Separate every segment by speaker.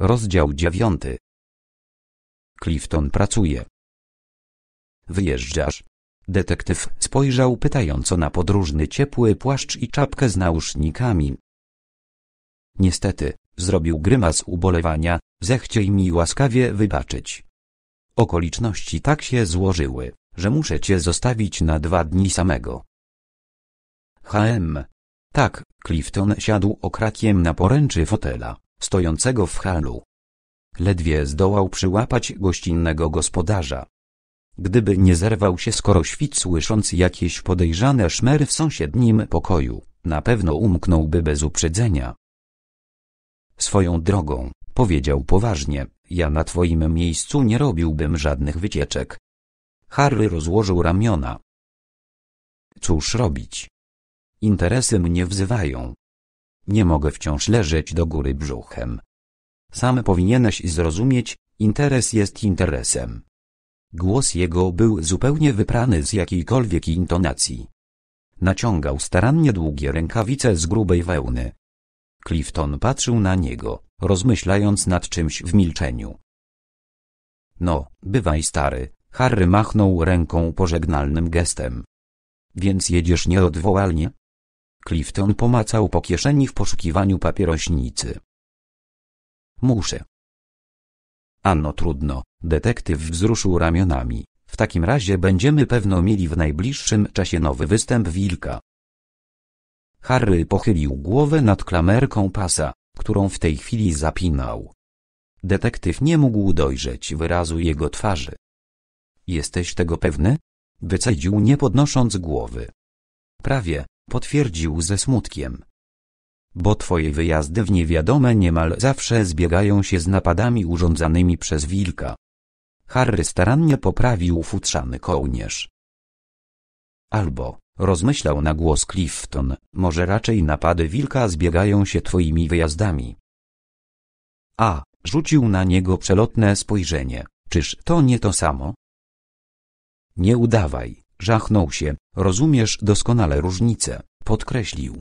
Speaker 1: Rozdział dziewiąty. Clifton pracuje. Wyjeżdżasz. Detektyw spojrzał pytająco na podróżny ciepły płaszcz i czapkę z nausznikami. Niestety, zrobił grymas ubolewania, zechciej mi łaskawie wybaczyć. Okoliczności tak się złożyły, że muszę cię zostawić na dwa dni samego. HM. Tak, Clifton siadł okrakiem na poręczy fotela stojącego w halu. Ledwie zdołał przyłapać gościnnego gospodarza. Gdyby nie zerwał się skoro świt słysząc jakieś podejrzane szmery w sąsiednim pokoju, na pewno umknąłby bez uprzedzenia. Swoją drogą, powiedział poważnie, ja na twoim miejscu nie robiłbym żadnych wycieczek. Harry rozłożył ramiona. Cóż robić? Interesy mnie wzywają nie mogę wciąż leżeć do góry brzuchem. Sam powinieneś zrozumieć, interes jest interesem. Głos jego był zupełnie wyprany z jakiejkolwiek intonacji. Naciągał starannie długie rękawice z grubej wełny. Clifton patrzył na niego, rozmyślając nad czymś w milczeniu. No, bywaj stary, Harry machnął ręką pożegnalnym gestem. Więc jedziesz nieodwołalnie? Clifton pomacał po kieszeni w poszukiwaniu papierośnicy. Muszę. Anno trudno, detektyw wzruszył ramionami. W takim razie będziemy pewno mieli w najbliższym czasie nowy występ wilka. Harry pochylił głowę nad klamerką pasa, którą w tej chwili zapinał. Detektyw nie mógł dojrzeć wyrazu jego twarzy. Jesteś tego pewny? Wycedził nie podnosząc głowy. Prawie, potwierdził ze smutkiem. Bo twoje wyjazdy w niewiadome niemal zawsze zbiegają się z napadami urządzanymi przez wilka. Harry starannie poprawił futrzany kołnierz. Albo, rozmyślał na głos Clifton, może raczej napady wilka zbiegają się twoimi wyjazdami. A, rzucił na niego przelotne spojrzenie, czyż to nie to samo? Nie udawaj, żachnął się, rozumiesz doskonale różnicę. Podkreślił.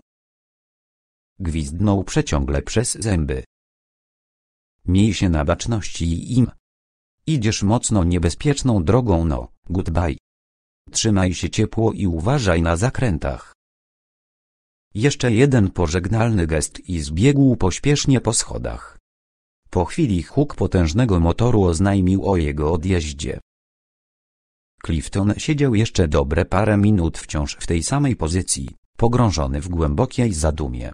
Speaker 1: Gwizdnął przeciągle przez zęby. Miej się na baczności i im. Idziesz mocno niebezpieczną drogą no, goodbye. Trzymaj się ciepło i uważaj na zakrętach. Jeszcze jeden pożegnalny gest i zbiegł pośpiesznie po schodach. Po chwili huk potężnego motoru oznajmił o jego odjeździe. Clifton siedział jeszcze dobre parę minut wciąż w tej samej pozycji pogrążony w głębokiej zadumie.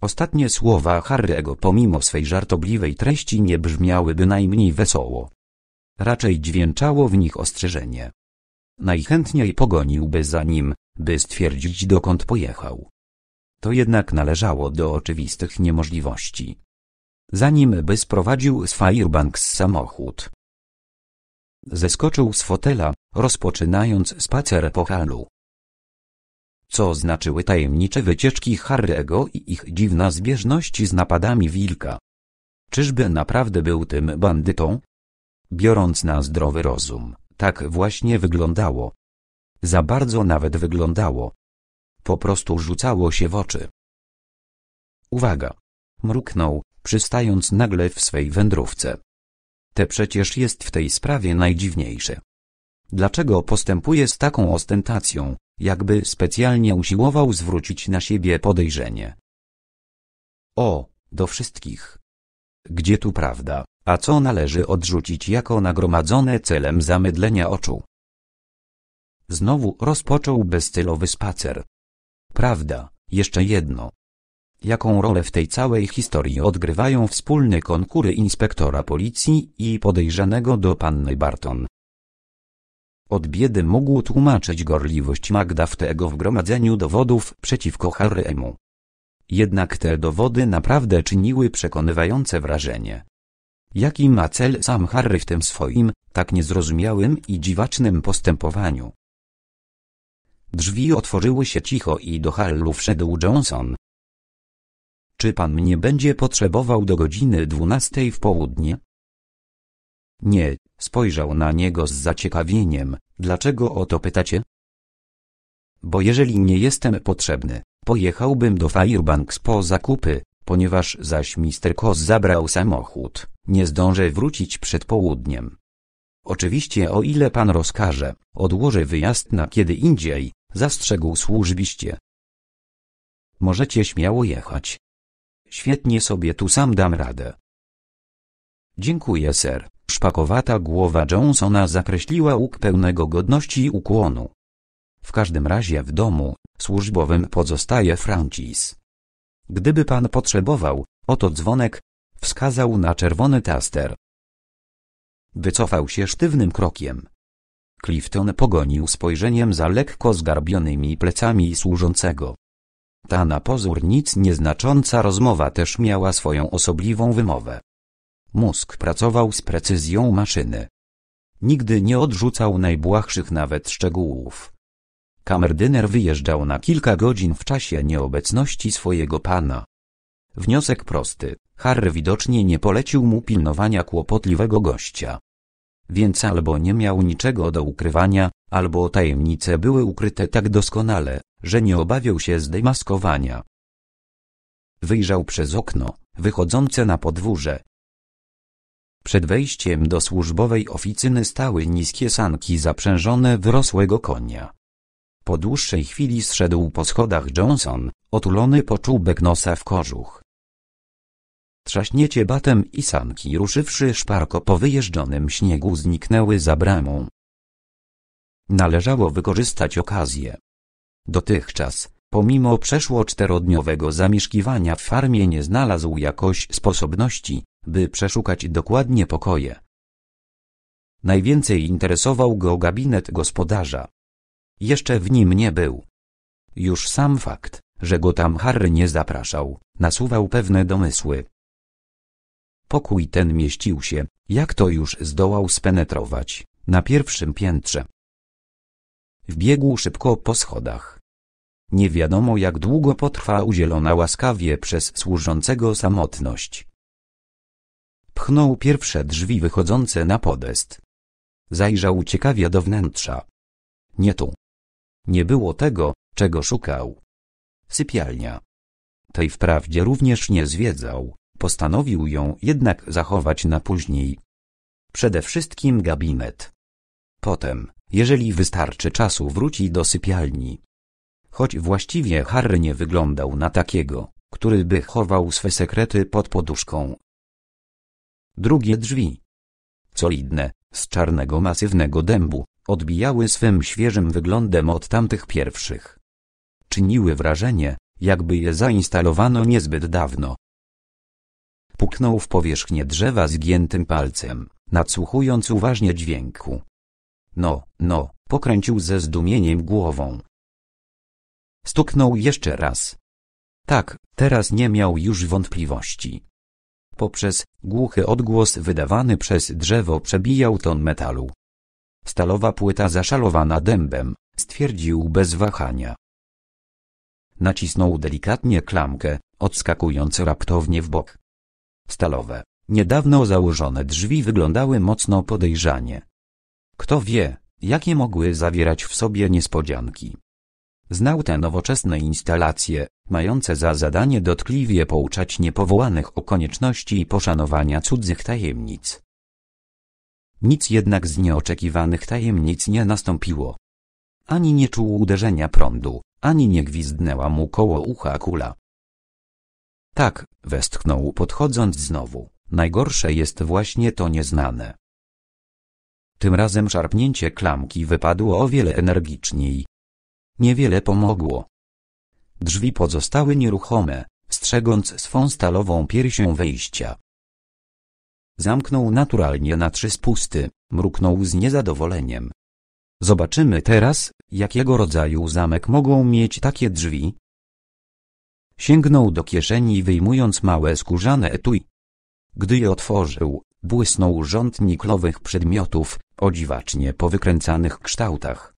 Speaker 1: Ostatnie słowa Harry'ego pomimo swej żartobliwej treści nie brzmiały bynajmniej wesoło. Raczej dźwięczało w nich ostrzeżenie. Najchętniej pogoniłby za nim, by stwierdzić dokąd pojechał. To jednak należało do oczywistych niemożliwości. Zanim by sprowadził z Firebanks samochód. Zeskoczył z fotela, rozpoczynając spacer po halu co znaczyły tajemnicze wycieczki Harry'ego i ich dziwna zbieżność z napadami wilka. Czyżby naprawdę był tym bandytą? Biorąc na zdrowy rozum, tak właśnie wyglądało. Za bardzo nawet wyglądało. Po prostu rzucało się w oczy. Uwaga! Mruknął, przystając nagle w swej wędrówce. Te przecież jest w tej sprawie najdziwniejsze. Dlaczego postępuje z taką ostentacją? jakby specjalnie usiłował zwrócić na siebie podejrzenie. O, do wszystkich. Gdzie tu prawda, a co należy odrzucić jako nagromadzone celem zamydlenia oczu? Znowu rozpoczął bezcelowy spacer. Prawda, jeszcze jedno. Jaką rolę w tej całej historii odgrywają wspólne konkury inspektora policji i podejrzanego do panny Barton? Od biedy mógł tłumaczyć gorliwość Magda w tego w gromadzeniu dowodów przeciwko Harry'emu. Jednak te dowody naprawdę czyniły przekonywające wrażenie. Jaki ma cel sam Harry w tym swoim, tak niezrozumiałym i dziwacznym postępowaniu? Drzwi otworzyły się cicho i do hallu wszedł Johnson. Czy pan mnie będzie potrzebował do godziny dwunastej w południe? Nie, Spojrzał na niego z zaciekawieniem, dlaczego o to pytacie? Bo jeżeli nie jestem potrzebny, pojechałbym do Firebanks po zakupy, ponieważ zaś Mr. Kos zabrał samochód, nie zdążę wrócić przed południem. Oczywiście o ile pan rozkaże, odłożę wyjazd na kiedy indziej, zastrzegł służbiście. Możecie śmiało jechać. Świetnie sobie tu sam dam radę. Dziękuję ser szpakowata głowa Johnsona zakreśliła łuk pełnego godności i ukłonu. W każdym razie w domu służbowym pozostaje Francis. Gdyby pan potrzebował, oto dzwonek, wskazał na czerwony taster. Wycofał się sztywnym krokiem. Clifton pogonił spojrzeniem za lekko zgarbionymi plecami służącego. Ta na pozór nic nieznacząca rozmowa też miała swoją osobliwą wymowę. Mózg pracował z precyzją maszyny. Nigdy nie odrzucał najbłahszych nawet szczegółów. Kamerdyner wyjeżdżał na kilka godzin w czasie nieobecności swojego pana. Wniosek prosty, Harry widocznie nie polecił mu pilnowania kłopotliwego gościa. Więc albo nie miał niczego do ukrywania, albo tajemnice były ukryte tak doskonale, że nie obawiał się zdemaskowania. Wyjrzał przez okno, wychodzące na podwórze, przed wejściem do służbowej oficyny stały niskie sanki zaprzężone w konia. Po dłuższej chwili zszedł po schodach Johnson, otulony po czubek nosa w kożuch. Trzaśnięcie batem i sanki ruszywszy szparko po wyjeżdżonym śniegu zniknęły za bramą. Należało wykorzystać okazję. Dotychczas, pomimo przeszło czterodniowego zamieszkiwania w farmie nie znalazł jakoś sposobności, by przeszukać dokładnie pokoje. Najwięcej interesował go gabinet gospodarza. Jeszcze w nim nie był. Już sam fakt, że go tam Harry nie zapraszał, nasuwał pewne domysły. Pokój ten mieścił się, jak to już zdołał spenetrować, na pierwszym piętrze. Wbiegł szybko po schodach. Nie wiadomo jak długo potrwa udzielona łaskawie przez służącego samotność. Pchnął pierwsze drzwi wychodzące na podest. Zajrzał ciekawie do wnętrza. Nie tu. Nie było tego, czego szukał. Sypialnia. Tej wprawdzie również nie zwiedzał, postanowił ją jednak zachować na później. Przede wszystkim gabinet. Potem, jeżeli wystarczy czasu, wróci do sypialni. Choć właściwie Harry nie wyglądał na takiego, który by chował swe sekrety pod poduszką, Drugie drzwi, solidne, z czarnego masywnego dębu, odbijały swym świeżym wyglądem od tamtych pierwszych. Czyniły wrażenie, jakby je zainstalowano niezbyt dawno. Puknął w powierzchnię drzewa zgiętym palcem, nadsłuchując uważnie dźwięku. No, no, pokręcił ze zdumieniem głową. Stuknął jeszcze raz. Tak, teraz nie miał już wątpliwości poprzez głuchy odgłos wydawany przez drzewo przebijał ton metalu. Stalowa płyta zaszalowana dębem, stwierdził bez wahania. Nacisnął delikatnie klamkę, odskakując raptownie w bok. Stalowe, niedawno założone drzwi wyglądały mocno podejrzanie. Kto wie, jakie mogły zawierać w sobie niespodzianki. Znał te nowoczesne instalacje, mające za zadanie dotkliwie pouczać niepowołanych o konieczności poszanowania cudzych tajemnic. Nic jednak z nieoczekiwanych tajemnic nie nastąpiło. Ani nie czuł uderzenia prądu, ani nie gwizdnęła mu koło ucha kula. Tak, westchnął podchodząc znowu, najgorsze jest właśnie to nieznane. Tym razem szarpnięcie klamki wypadło o wiele energiczniej, Niewiele pomogło. Drzwi pozostały nieruchome, strzegąc swą stalową piersią wejścia. Zamknął naturalnie na trzy spusty, mruknął z niezadowoleniem. Zobaczymy teraz, jakiego rodzaju zamek mogą mieć takie drzwi. Sięgnął do kieszeni wyjmując małe skórzane etui. Gdy je otworzył, błysnął rząd niklowych przedmiotów, o dziwacznie powykręcanych kształtach.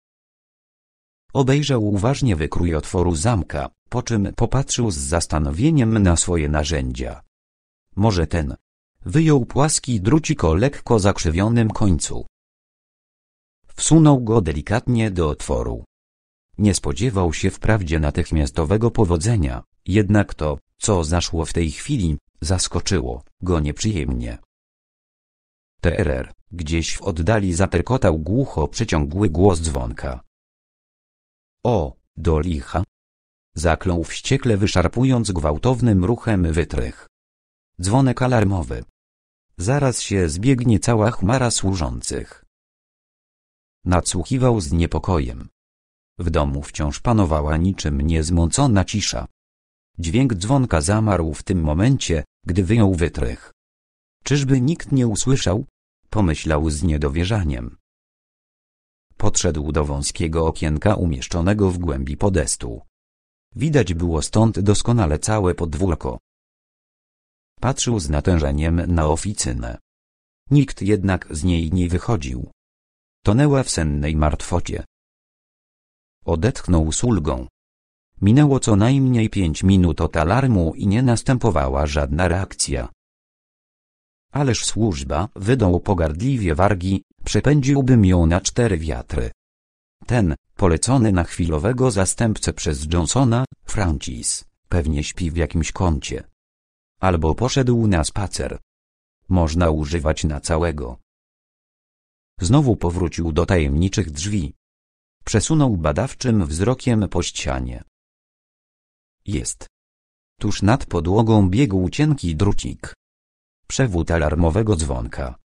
Speaker 1: Obejrzał uważnie wykrój otworu zamka, po czym popatrzył z zastanowieniem na swoje narzędzia. Może ten. Wyjął płaski drucik o lekko zakrzywionym końcu. Wsunął go delikatnie do otworu. Nie spodziewał się wprawdzie natychmiastowego powodzenia, jednak to, co zaszło w tej chwili, zaskoczyło go nieprzyjemnie. Terer, gdzieś w oddali zaterkotał głucho przeciągły głos dzwonka. O, do licha! Zaklął wściekle wyszarpując gwałtownym ruchem wytrych. Dzwonek alarmowy. Zaraz się zbiegnie cała chmara służących. Nadsłuchiwał z niepokojem. W domu wciąż panowała niczym niezmącona cisza. Dźwięk dzwonka zamarł w tym momencie, gdy wyjął wytrych. Czyżby nikt nie usłyszał? Pomyślał z niedowierzaniem. Podszedł do wąskiego okienka umieszczonego w głębi podestu. Widać było stąd doskonale całe podwórko. Patrzył z natężeniem na oficynę. Nikt jednak z niej nie wychodził. Tonęła w sennej martwocie. Odetchnął z ulgą. Minęło co najmniej pięć minut od alarmu i nie następowała żadna reakcja. Ależ służba wydał pogardliwie wargi Przepędziłbym ją na cztery wiatry. Ten, polecony na chwilowego zastępcę przez Johnsona, Francis, pewnie śpi w jakimś kącie. Albo poszedł na spacer. Można używać na całego. Znowu powrócił do tajemniczych drzwi. Przesunął badawczym wzrokiem po ścianie. Jest. Tuż nad podłogą biegł cienki drucik. Przewód alarmowego dzwonka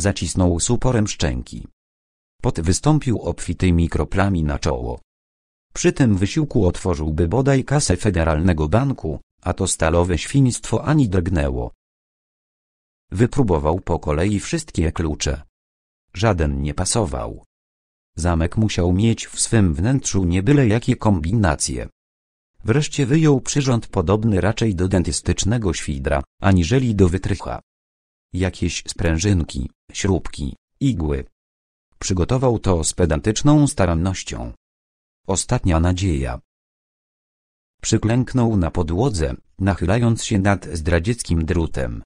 Speaker 1: zacisnął suporem szczęki. Pot wystąpił obfitymi kroplami na czoło. Przy tym wysiłku otworzyłby bodaj kasę Federalnego Banku, a to stalowe świństwo ani drgnęło. Wypróbował po kolei wszystkie klucze. Żaden nie pasował. Zamek musiał mieć w swym wnętrzu niebyle jakie kombinacje. Wreszcie wyjął przyrząd podobny raczej do dentystycznego świdra, aniżeli do wytrycha jakieś sprężynki, śrubki, igły. Przygotował to z pedantyczną starannością. Ostatnia nadzieja. Przyklęknął na podłodze, nachylając się nad zdradzieckim drutem.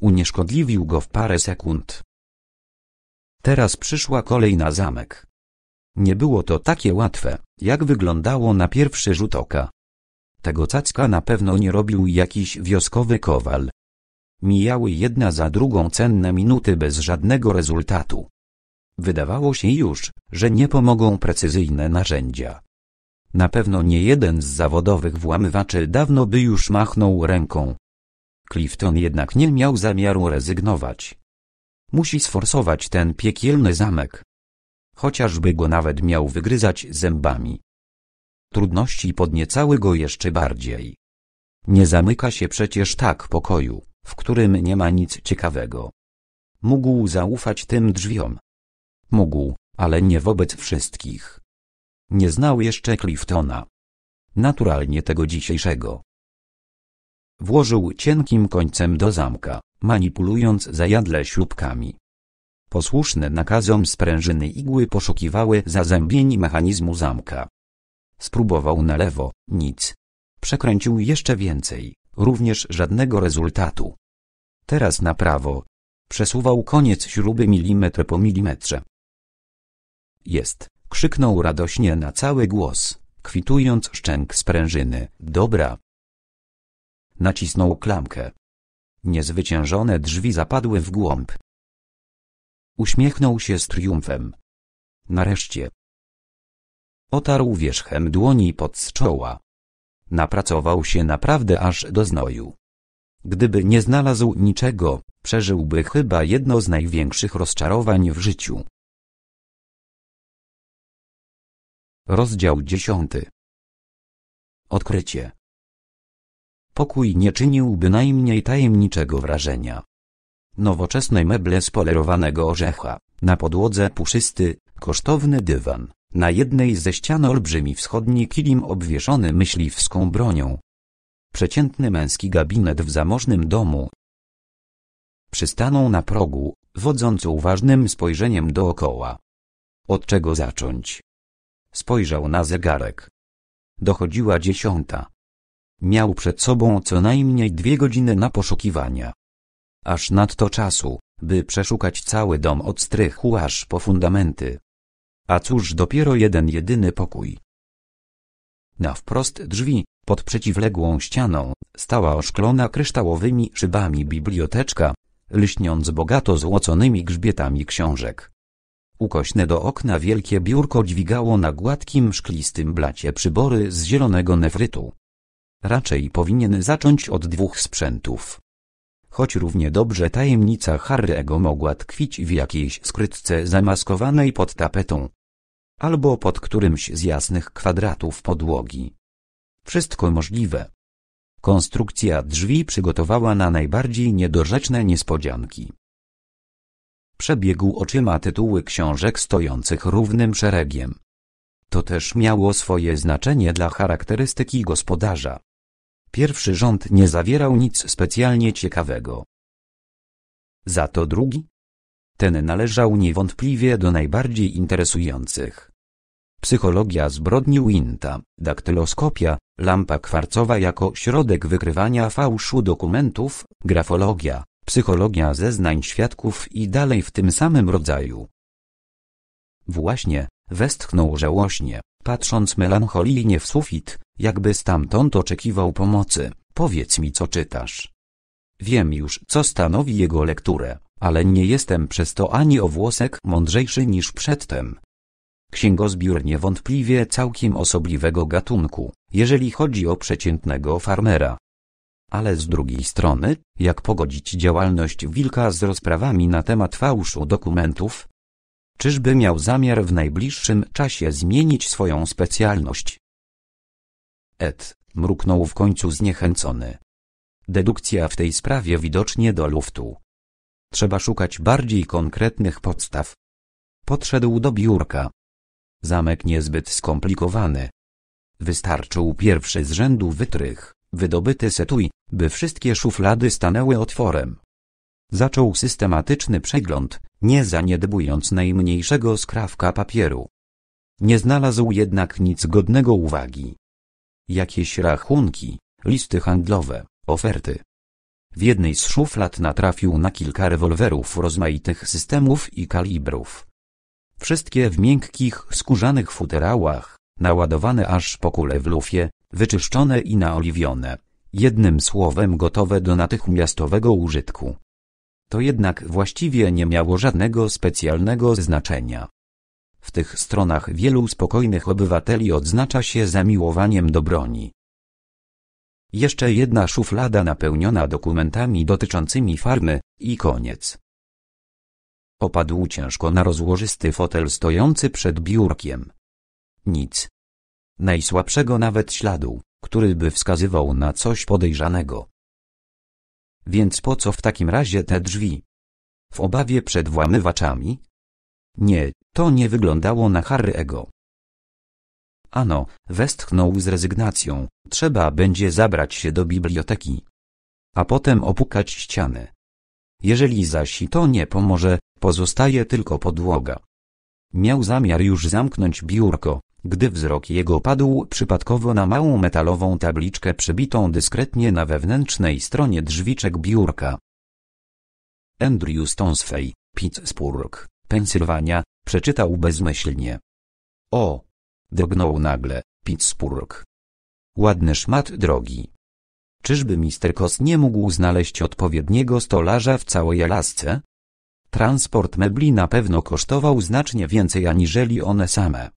Speaker 1: Unieszkodliwił go w parę sekund. Teraz przyszła kolej na zamek. Nie było to takie łatwe, jak wyglądało na pierwszy rzut oka. Tego cacka na pewno nie robił jakiś wioskowy kowal. Mijały jedna za drugą cenne minuty bez żadnego rezultatu. Wydawało się już, że nie pomogą precyzyjne narzędzia. Na pewno nie jeden z zawodowych włamywaczy dawno by już machnął ręką. Clifton jednak nie miał zamiaru rezygnować. Musi sforsować ten piekielny zamek. Chociażby go nawet miał wygryzać zębami. Trudności podniecały go jeszcze bardziej. Nie zamyka się przecież tak pokoju w którym nie ma nic ciekawego. Mógł zaufać tym drzwiom. Mógł, ale nie wobec wszystkich. Nie znał jeszcze Cliftona. Naturalnie tego dzisiejszego. Włożył cienkim końcem do zamka, manipulując zajadle śrubkami. Posłuszne nakazom sprężyny igły poszukiwały zazębieni mechanizmu zamka. Spróbował na lewo, nic. Przekręcił jeszcze więcej również żadnego rezultatu. Teraz na prawo. Przesuwał koniec śruby milimetr po milimetrze. Jest, krzyknął radośnie na cały głos, kwitując szczęk sprężyny. Dobra. Nacisnął klamkę. Niezwyciężone drzwi zapadły w głąb. Uśmiechnął się z triumfem. Nareszcie. Otarł wierzchem dłoni pod z czoła. Napracował się naprawdę aż do znoju. Gdyby nie znalazł niczego, przeżyłby chyba jedno z największych rozczarowań w życiu. Rozdział 10 Odkrycie Pokój nie czyniłby najmniej tajemniczego wrażenia. Nowoczesne meble z polerowanego orzecha, na podłodze puszysty, kosztowny dywan, na jednej ze ścian olbrzymi wschodni kilim obwieszony myśliwską bronią. Przeciętny męski gabinet w zamożnym domu. Przystanął na progu, wodząc uważnym spojrzeniem dookoła. Od czego zacząć? Spojrzał na zegarek. Dochodziła dziesiąta. Miał przed sobą co najmniej dwie godziny na poszukiwania. Aż nadto czasu, by przeszukać cały dom od strychu aż po fundamenty a cóż dopiero jeden jedyny pokój. Na wprost drzwi, pod przeciwległą ścianą, stała oszklona kryształowymi szybami biblioteczka, lśniąc bogato złoconymi grzbietami książek. Ukośne do okna wielkie biurko dźwigało na gładkim szklistym blacie przybory z zielonego nefrytu. Raczej powinien zacząć od dwóch sprzętów choć równie dobrze tajemnica Harry'ego mogła tkwić w jakiejś skrytce zamaskowanej pod tapetą. Albo pod którymś z jasnych kwadratów podłogi. Wszystko możliwe. Konstrukcja drzwi przygotowała na najbardziej niedorzeczne niespodzianki. Przebiegł oczyma tytuły książek stojących równym szeregiem. To też miało swoje znaczenie dla charakterystyki gospodarza. Pierwszy rząd nie zawierał nic specjalnie ciekawego. Za to drugi? Ten należał niewątpliwie do najbardziej interesujących. Psychologia zbrodni Winta, daktyloskopia, lampa kwarcowa jako środek wykrywania fałszu dokumentów, grafologia, psychologia zeznań świadków i dalej w tym samym rodzaju. Właśnie, westchnął żałośnie, patrząc melancholijnie w sufit, jakby stamtąd oczekiwał pomocy, powiedz mi co czytasz. Wiem już co stanowi jego lekturę, ale nie jestem przez to ani o włosek mądrzejszy niż przedtem. Księgozbiór niewątpliwie całkiem osobliwego gatunku, jeżeli chodzi o przeciętnego farmera. Ale z drugiej strony, jak pogodzić działalność wilka z rozprawami na temat fałszu dokumentów? Czyżby miał zamiar w najbliższym czasie zmienić swoją specjalność? Ed, mruknął w końcu zniechęcony. Dedukcja w tej sprawie widocznie do luftu. Trzeba szukać bardziej konkretnych podstaw. Podszedł do biurka. Zamek niezbyt skomplikowany. Wystarczył pierwszy z rzędu wytrych, wydobyty setui, by wszystkie szuflady stanęły otworem. Zaczął systematyczny przegląd, nie zaniedbując najmniejszego skrawka papieru. Nie znalazł jednak nic godnego uwagi jakieś rachunki, listy handlowe, oferty. W jednej z szuflad natrafił na kilka rewolwerów rozmaitych systemów i kalibrów. Wszystkie w miękkich, skórzanych futerałach, naładowane aż po kule w lufie, wyczyszczone i naoliwione, jednym słowem gotowe do natychmiastowego użytku. To jednak właściwie nie miało żadnego specjalnego znaczenia. W tych stronach wielu spokojnych obywateli odznacza się zamiłowaniem do broni. Jeszcze jedna szuflada napełniona dokumentami dotyczącymi farmy, i koniec. Opadł ciężko na rozłożysty fotel stojący przed biurkiem. Nic. Najsłabszego nawet śladu, który by wskazywał na coś podejrzanego. Więc po co w takim razie te drzwi? W obawie przed włamywaczami, nie, to nie wyglądało na Harry'ego. Ano, westchnął z rezygnacją, trzeba będzie zabrać się do biblioteki. A potem opukać ścianę. Jeżeli zaś i to nie pomoże, pozostaje tylko podłoga. Miał zamiar już zamknąć biurko, gdy wzrok jego padł przypadkowo na małą metalową tabliczkę przybitą dyskretnie na wewnętrznej stronie drzwiczek biurka. Andrew Stonsfey, Pittsburgh. Pensylwania, przeczytał bezmyślnie. O! Drgnął nagle, Pittsburgh. Ładny szmat drogi. Czyżby Mister Kos nie mógł znaleźć odpowiedniego stolarza w całej Alasce? Transport mebli na pewno kosztował znacznie więcej aniżeli one same.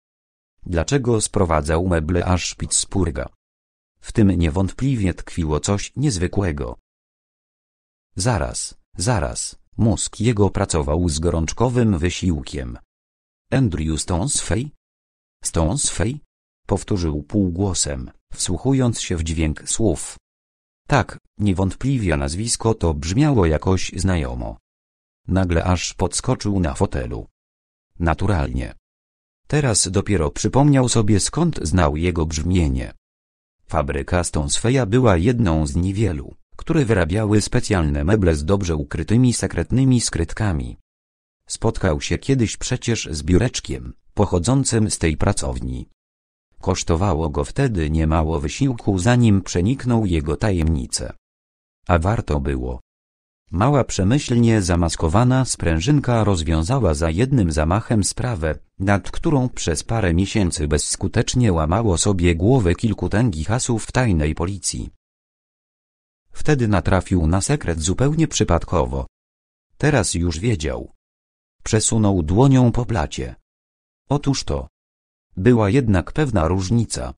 Speaker 1: Dlaczego sprowadzał meble aż Pittsburgha? W tym niewątpliwie tkwiło coś niezwykłego. Zaraz, zaraz, Mózg jego pracował z gorączkowym wysiłkiem. Andrew Stonesfey? Stonesfey? Powtórzył półgłosem, wsłuchując się w dźwięk słów. Tak, niewątpliwie nazwisko to brzmiało jakoś znajomo. Nagle aż podskoczył na fotelu. Naturalnie. Teraz dopiero przypomniał sobie skąd znał jego brzmienie. Fabryka Stonesfeya była jedną z niewielu, które wyrabiały specjalne meble z dobrze ukrytymi sekretnymi skrytkami. Spotkał się kiedyś przecież z biureczkiem, pochodzącym z tej pracowni. Kosztowało go wtedy niemało wysiłku zanim przeniknął jego tajemnicę. A warto było. Mała przemyślnie zamaskowana sprężynka rozwiązała za jednym zamachem sprawę, nad którą przez parę miesięcy bezskutecznie łamało sobie głowy kilku tęgich asów tajnej policji. Wtedy natrafił na sekret zupełnie przypadkowo. Teraz już wiedział. Przesunął dłonią po blacie. Otóż to. Była jednak pewna różnica.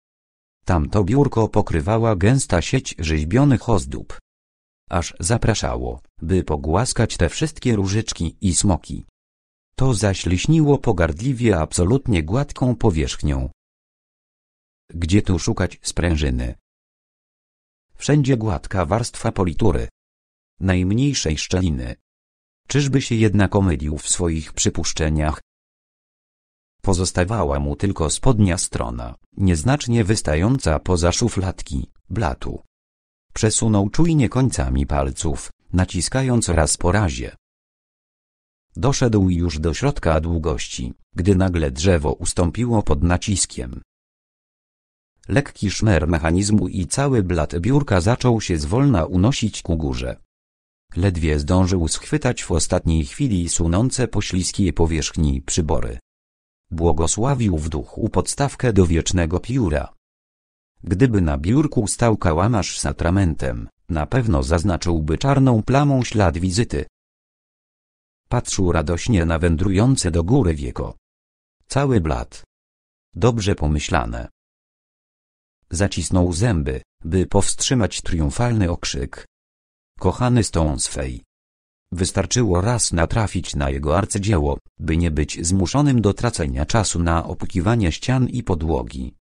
Speaker 1: Tamto biurko pokrywała gęsta sieć rzeźbionych ozdób. Aż zapraszało, by pogłaskać te wszystkie różyczki i smoki. To zaś liśniło pogardliwie absolutnie gładką powierzchnią. Gdzie tu szukać sprężyny? Wszędzie gładka warstwa politury. Najmniejszej szczeliny. Czyżby się jednak omylił w swoich przypuszczeniach? Pozostawała mu tylko spodnia strona, nieznacznie wystająca poza szufladki, blatu. Przesunął czujnie końcami palców, naciskając raz po razie. Doszedł już do środka długości, gdy nagle drzewo ustąpiło pod naciskiem. Lekki szmer mechanizmu i cały blat biurka zaczął się zwolna unosić ku górze. Ledwie zdążył schwytać w ostatniej chwili sunące śliskiej powierzchni przybory. Błogosławił w duchu podstawkę do wiecznego pióra. Gdyby na biurku stał kałamarz z atramentem, na pewno zaznaczyłby czarną plamą ślad wizyty. Patrzył radośnie na wędrujące do góry wieko. Cały blat. Dobrze pomyślane. Zacisnął zęby, by powstrzymać triumfalny okrzyk. Kochany Stonesfej. Wystarczyło raz natrafić na jego arcydzieło, by nie być zmuszonym do tracenia czasu na opukiwanie ścian i podłogi.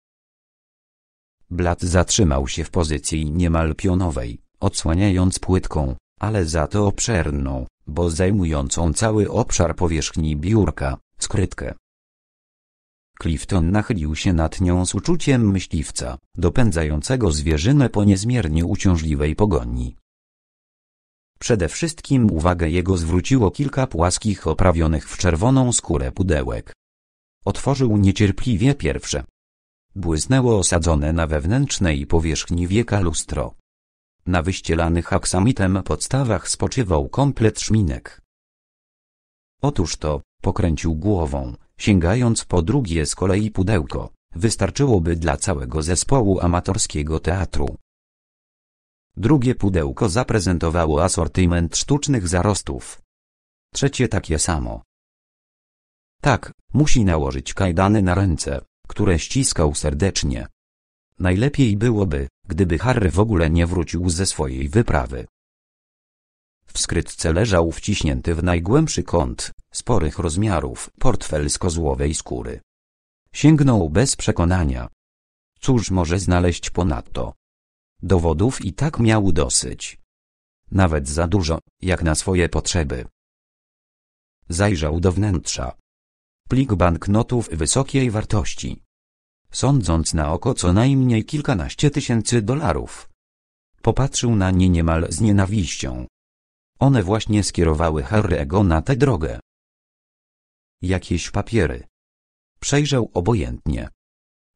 Speaker 1: Blat zatrzymał się w pozycji niemal pionowej, odsłaniając płytką, ale za to obszerną, bo zajmującą cały obszar powierzchni biurka, skrytkę. Clifton nachylił się nad nią z uczuciem myśliwca, dopędzającego zwierzynę po niezmiernie uciążliwej pogoni. Przede wszystkim uwagę jego zwróciło kilka płaskich oprawionych w czerwoną skórę pudełek. Otworzył niecierpliwie pierwsze. Błysnęło osadzone na wewnętrznej powierzchni wieka lustro. Na wyścielanych aksamitem podstawach spoczywał komplet szminek. Otóż to, pokręcił głową, sięgając po drugie z kolei pudełko, wystarczyłoby dla całego zespołu amatorskiego teatru. Drugie pudełko zaprezentowało asortyment sztucznych zarostów. Trzecie takie samo. Tak, musi nałożyć kajdany na ręce, które ściskał serdecznie. Najlepiej byłoby, gdyby Harry w ogóle nie wrócił ze swojej wyprawy. W skrytce leżał wciśnięty w najgłębszy kąt, sporych rozmiarów, portfel z kozłowej skóry. Sięgnął bez przekonania. Cóż może znaleźć ponadto? Dowodów i tak miał dosyć. Nawet za dużo, jak na swoje potrzeby. Zajrzał do wnętrza. Plik banknotów wysokiej wartości. Sądząc na oko co najmniej kilkanaście tysięcy dolarów. Popatrzył na nie niemal z nienawiścią. One właśnie skierowały Harry'ego na tę drogę. Jakieś papiery. Przejrzał obojętnie.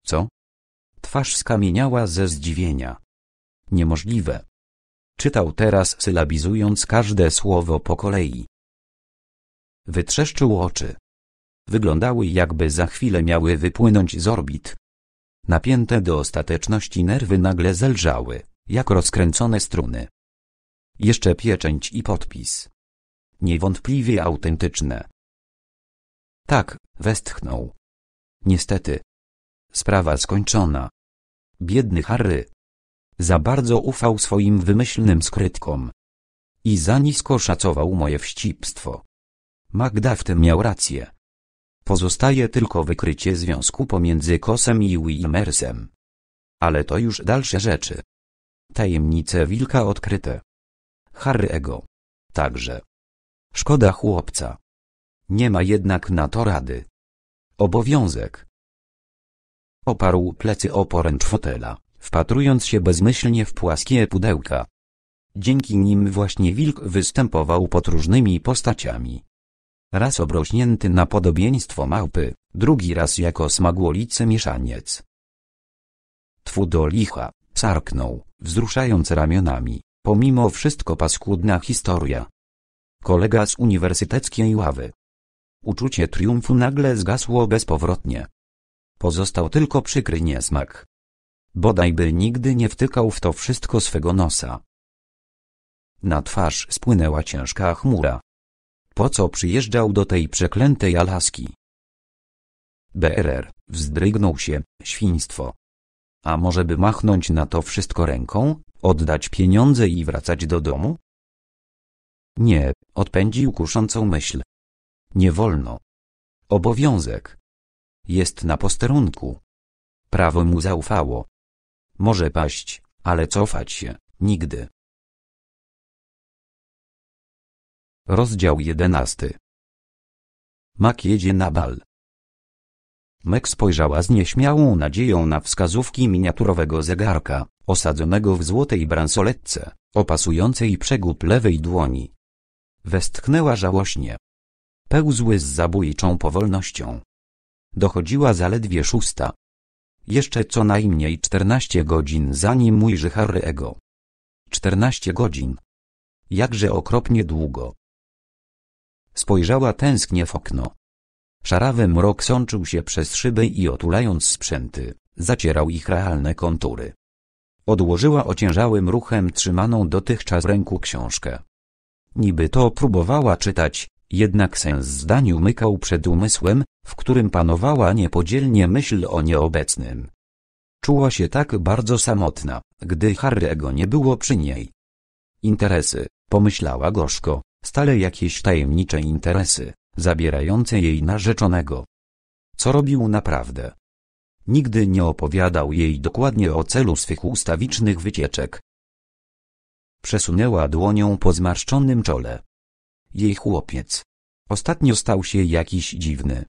Speaker 1: Co? Twarz skamieniała ze zdziwienia. Niemożliwe. Czytał teraz sylabizując każde słowo po kolei. Wytrzeszczył oczy. Wyglądały jakby za chwilę miały wypłynąć z orbit. Napięte do ostateczności nerwy nagle zelżały, jak rozkręcone struny. Jeszcze pieczęć i podpis. Niewątpliwie autentyczne. Tak, westchnął. Niestety. Sprawa skończona. Biedny Harry. Za bardzo ufał swoim wymyślnym skrytkom. I za nisko szacował moje wścibstwo. Magda w tym miał rację. Pozostaje tylko wykrycie związku pomiędzy Kosem i Wilmersem. Ale to już dalsze rzeczy. Tajemnice wilka odkryte. Harry ego, Także. Szkoda chłopca. Nie ma jednak na to rady. Obowiązek. Oparł plecy o poręcz fotela, wpatrując się bezmyślnie w płaskie pudełka. Dzięki nim właśnie wilk występował pod różnymi postaciami. Raz obrośnięty na podobieństwo małpy, drugi raz jako smagłolicy mieszaniec. Twu do licha, sarknął, wzruszając ramionami, pomimo wszystko paskudna historia. Kolega z uniwersyteckiej ławy, Uczucie triumfu nagle zgasło bezpowrotnie. Pozostał tylko przykry niesmak. Bodajby nigdy nie wtykał w to wszystko swego nosa. Na twarz spłynęła ciężka chmura. Po co przyjeżdżał do tej przeklętej Alaski? BRR, wzdrygnął się, świństwo. A może by machnąć na to wszystko ręką, oddać pieniądze i wracać do domu? Nie, odpędził kuszącą myśl, nie wolno. Obowiązek. Jest na posterunku. Prawo mu zaufało. Może paść, ale cofać się, nigdy. Rozdział jedenasty. Mak jedzie na bal. Mek spojrzała z nieśmiałą nadzieją na wskazówki miniaturowego zegarka, osadzonego w złotej bransoletce, opasującej przegub lewej dłoni. Westchnęła żałośnie pełzły z zabójczą powolnością. Dochodziła zaledwie szósta. Jeszcze co najmniej czternaście godzin zanim ujrzy ego. Czternaście godzin. Jakże okropnie długo. Spojrzała tęsknie w okno. Szarawy mrok sączył się przez szyby i otulając sprzęty, zacierał ich realne kontury. Odłożyła ociężałym ruchem trzymaną dotychczas w ręku książkę. Niby to próbowała czytać, jednak sens zdaniu mykał przed umysłem, w którym panowała niepodzielnie myśl o nieobecnym. Czuła się tak bardzo samotna, gdy Harry'ego nie było przy niej. Interesy, pomyślała gorzko, stale jakieś tajemnicze interesy, zabierające jej narzeczonego. Co robił naprawdę? Nigdy nie opowiadał jej dokładnie o celu swych ustawicznych wycieczek. Przesunęła dłonią po zmarszczonym czole jej chłopiec. Ostatnio stał się jakiś dziwny.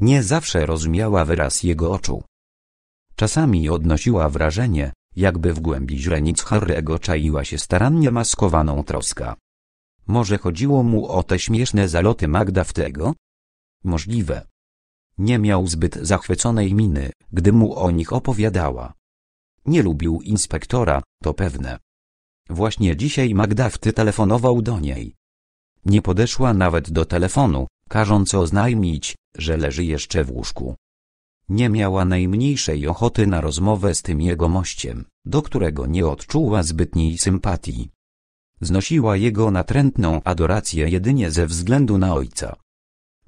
Speaker 1: Nie zawsze rozumiała wyraz jego oczu. Czasami odnosiła wrażenie, jakby w głębi źrenic Harry'ego czaiła się starannie maskowaną troska. Może chodziło mu o te śmieszne zaloty Magda w tego? Możliwe. Nie miał zbyt zachwyconej miny, gdy mu o nich opowiadała. Nie lubił inspektora, to pewne. Właśnie dzisiaj Magdafty telefonował do niej. Nie podeszła nawet do telefonu, każąc oznajmić, że leży jeszcze w łóżku. Nie miała najmniejszej ochoty na rozmowę z tym jegomościem, do którego nie odczuła zbytniej sympatii. Znosiła jego natrętną adorację jedynie ze względu na ojca.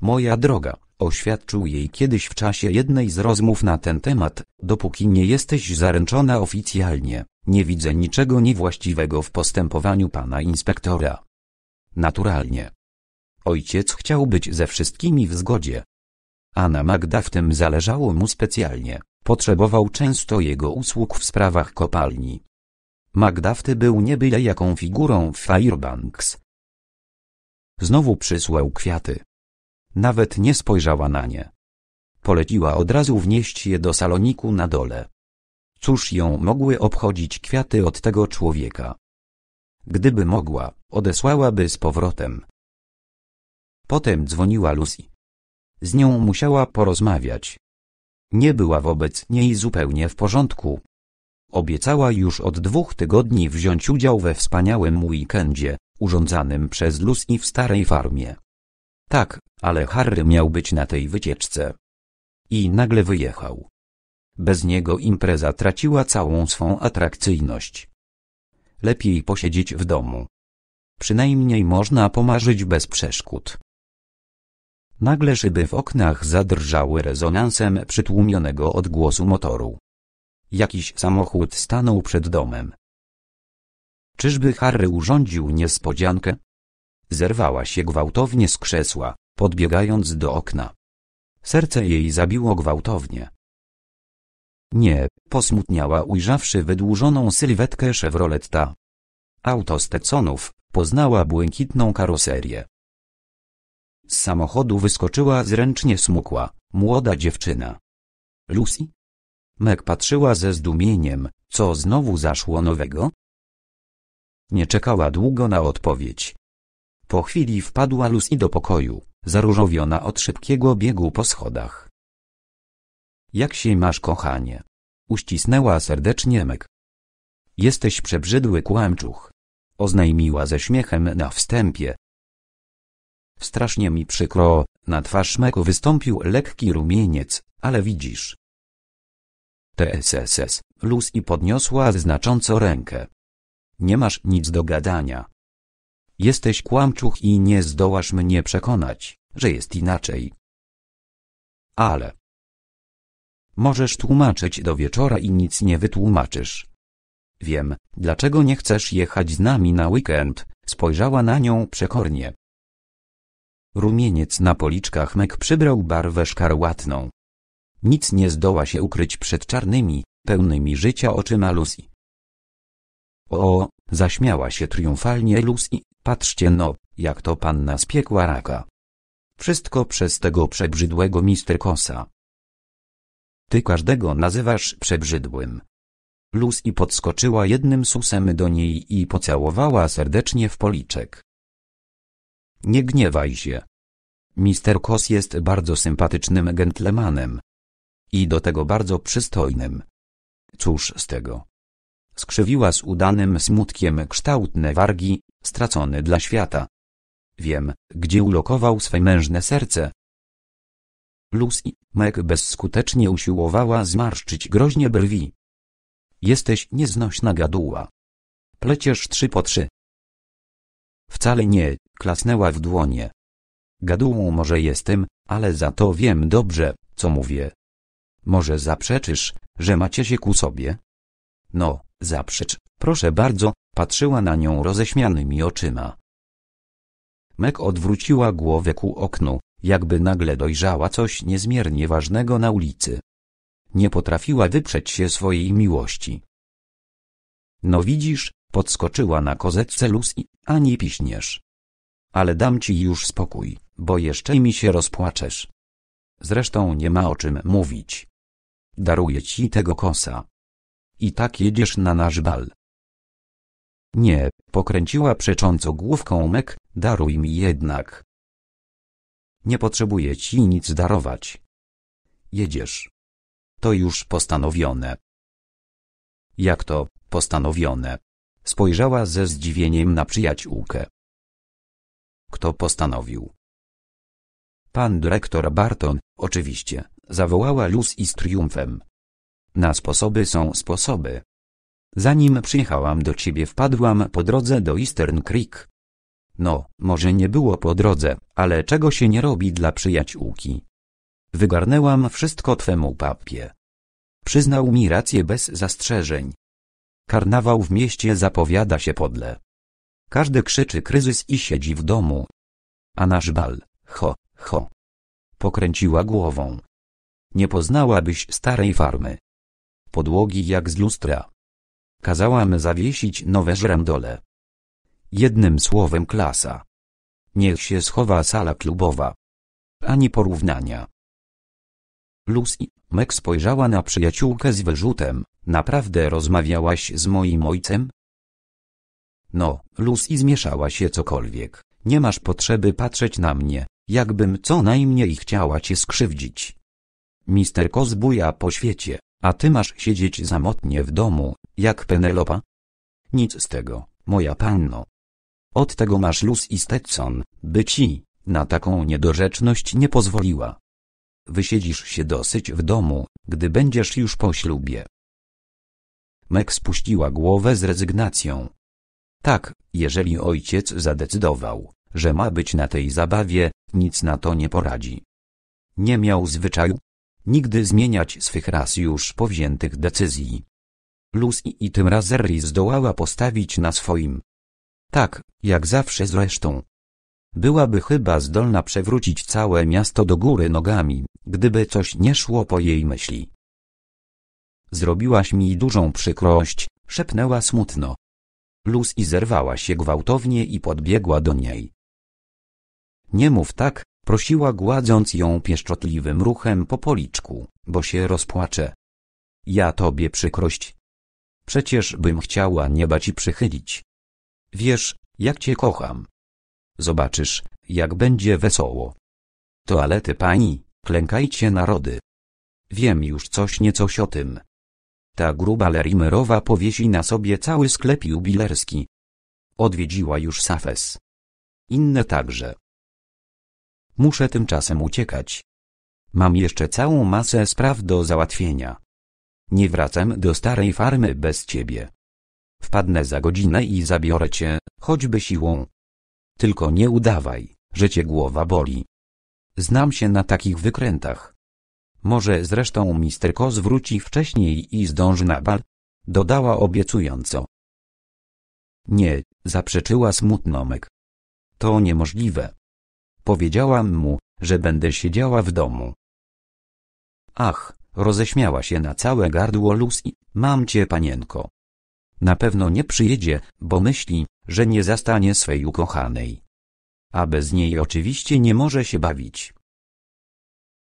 Speaker 1: Moja droga, oświadczył jej kiedyś w czasie jednej z rozmów na ten temat, dopóki nie jesteś zaręczona oficjalnie, nie widzę niczego niewłaściwego w postępowaniu pana inspektora naturalnie. Ojciec chciał być ze wszystkimi w zgodzie. Anna Magda w tym zależało mu specjalnie, potrzebował często jego usług w sprawach kopalni. Magdafty był nie byle jaką figurą w Fairbanks. Znowu przysłał kwiaty. Nawet nie spojrzała na nie. Poleciła od razu wnieść je do saloniku na dole. Cóż ją mogły obchodzić kwiaty od tego człowieka? Gdyby mogła, odesłałaby z powrotem. Potem dzwoniła Lucy. Z nią musiała porozmawiać. Nie była wobec niej zupełnie w porządku. Obiecała już od dwóch tygodni wziąć udział we wspaniałym weekendzie, urządzanym przez Lucy w starej farmie. Tak, ale Harry miał być na tej wycieczce. I nagle wyjechał. Bez niego impreza traciła całą swą atrakcyjność lepiej posiedzieć w domu. Przynajmniej można pomarzyć bez przeszkód. Nagle szyby w oknach zadrżały rezonansem przytłumionego odgłosu motoru. Jakiś samochód stanął przed domem. Czyżby Harry urządził niespodziankę? Zerwała się gwałtownie z krzesła, podbiegając do okna. Serce jej zabiło gwałtownie. Nie, posmutniała ujrzawszy wydłużoną sylwetkę Chevroletta. Auto Stetsonów poznała błękitną karoserię. Z samochodu wyskoczyła zręcznie smukła, młoda dziewczyna. Lucy? Meg patrzyła ze zdumieniem, co znowu zaszło nowego? Nie czekała długo na odpowiedź. Po chwili wpadła Lucy do pokoju, zaróżowiona od szybkiego biegu po schodach. Jak się masz, kochanie? Uścisnęła serdecznie Mek. Jesteś przebrzydły kłamczuch. Oznajmiła ze śmiechem na wstępie. Strasznie mi przykro, na twarz meku wystąpił lekki rumieniec, ale widzisz. TSSS, luz i podniosła znacząco rękę. Nie masz nic do gadania. Jesteś kłamczuch i nie zdołasz mnie przekonać, że jest inaczej. Ale Możesz tłumaczyć do wieczora i nic nie wytłumaczysz. Wiem, dlaczego nie chcesz jechać z nami na weekend, spojrzała na nią przekornie. Rumieniec na policzkach Mek przybrał barwę szkarłatną. Nic nie zdoła się ukryć przed czarnymi, pełnymi życia oczyma Lucy. O, zaśmiała się triumfalnie Lucy, patrzcie no, jak to panna spiekła raka. Wszystko przez tego przebrzydłego mister Kosa. Ty każdego nazywasz przebrzydłym. i podskoczyła jednym susem do niej i pocałowała serdecznie w policzek. Nie gniewaj się. Mister Kos jest bardzo sympatycznym gentlemanem. I do tego bardzo przystojnym. Cóż z tego? Skrzywiła z udanym smutkiem kształtne wargi, stracony dla świata. Wiem, gdzie ulokował swe mężne serce, Lucy, Meg bezskutecznie usiłowała zmarszczyć groźnie brwi. Jesteś nieznośna gaduła. Pleciesz trzy po trzy. Wcale nie, klasnęła w dłonie. Gadułą może jestem, ale za to wiem dobrze, co mówię. Może zaprzeczysz, że macie się ku sobie? No, zaprzecz, proszę bardzo, patrzyła na nią roześmianymi oczyma. Mek odwróciła głowę ku oknu, jakby nagle dojrzała coś niezmiernie ważnego na ulicy. Nie potrafiła wyprzeć się swojej miłości. No widzisz, podskoczyła na kozetce i ani piśniesz. Ale dam ci już spokój, bo jeszcze mi się rozpłaczesz. Zresztą nie ma o czym mówić. Daruję ci tego kosa. I tak jedziesz na nasz bal. Nie, pokręciła przecząco główką Mek, daruj mi jednak. Nie potrzebuję ci nic darować. Jedziesz. To już postanowione. Jak to postanowione? Spojrzała ze zdziwieniem na przyjaciółkę. Kto postanowił? Pan dyrektor Barton, oczywiście, zawołała Luz i z triumfem. Na sposoby są sposoby. Zanim przyjechałam do ciebie wpadłam po drodze do Eastern Creek. No, może nie było po drodze, ale czego się nie robi dla przyjaciółki. Wygarnęłam wszystko twemu papie. Przyznał mi rację bez zastrzeżeń. Karnawał w mieście zapowiada się podle. Każdy krzyczy kryzys i siedzi w domu. A nasz bal, ho, ho. Pokręciła głową. Nie poznałabyś starej farmy. Podłogi jak z lustra. Kazałam zawiesić nowe żrandole. Jednym słowem klasa. Niech się schowa sala klubowa. Ani porównania. Lucy, Meg spojrzała na przyjaciółkę z wyrzutem, naprawdę rozmawiałaś z moim ojcem? No, Lucy zmieszała się cokolwiek, nie masz potrzeby patrzeć na mnie, jakbym co najmniej chciała cię skrzywdzić. Mister Kozbuja po świecie, a ty masz siedzieć zamotnie w domu, jak Penelopa? Nic z tego, moja panno, od tego masz luz i Stetson, by ci, na taką niedorzeczność nie pozwoliła. Wysiedzisz się dosyć w domu, gdy będziesz już po ślubie. Meg spuściła głowę z rezygnacją. Tak, jeżeli ojciec zadecydował, że ma być na tej zabawie, nic na to nie poradzi. Nie miał zwyczaju nigdy zmieniać swych raz już powziętych decyzji. Lucy i tym razem zdołała postawić na swoim. Tak, jak zawsze zresztą. Byłaby chyba zdolna przewrócić całe miasto do góry nogami, gdyby coś nie szło po jej myśli. Zrobiłaś mi dużą przykrość, szepnęła smutno. Luz i zerwała się gwałtownie i podbiegła do niej. Nie mów tak, prosiła gładząc ją pieszczotliwym ruchem po policzku, bo się rozpłacze. Ja tobie przykrość. Przecież bym chciała nieba ci przychylić. Wiesz, jak cię kocham. Zobaczysz, jak będzie wesoło. Toalety pani, klękajcie narody. Wiem już coś niecoś o tym. Ta gruba Lerimerowa powiesi na sobie cały sklep jubilerski. Odwiedziła już Safes. Inne także. Muszę tymczasem uciekać. Mam jeszcze całą masę spraw do załatwienia. Nie wracam do starej farmy bez ciebie. Wpadnę za godzinę i zabiorę cię, choćby siłą. Tylko nie udawaj, że cię głowa boli. Znam się na takich wykrętach. Może zresztą mister Koz wróci wcześniej i zdąży na bal? Dodała obiecująco. Nie, zaprzeczyła smutnomek. To niemożliwe. Powiedziałam mu, że będę siedziała w domu. Ach, roześmiała się na całe gardło Lucy, mam cię panienko. Na pewno nie przyjedzie, bo myśli, że nie zastanie swej ukochanej. A bez niej oczywiście nie może się bawić.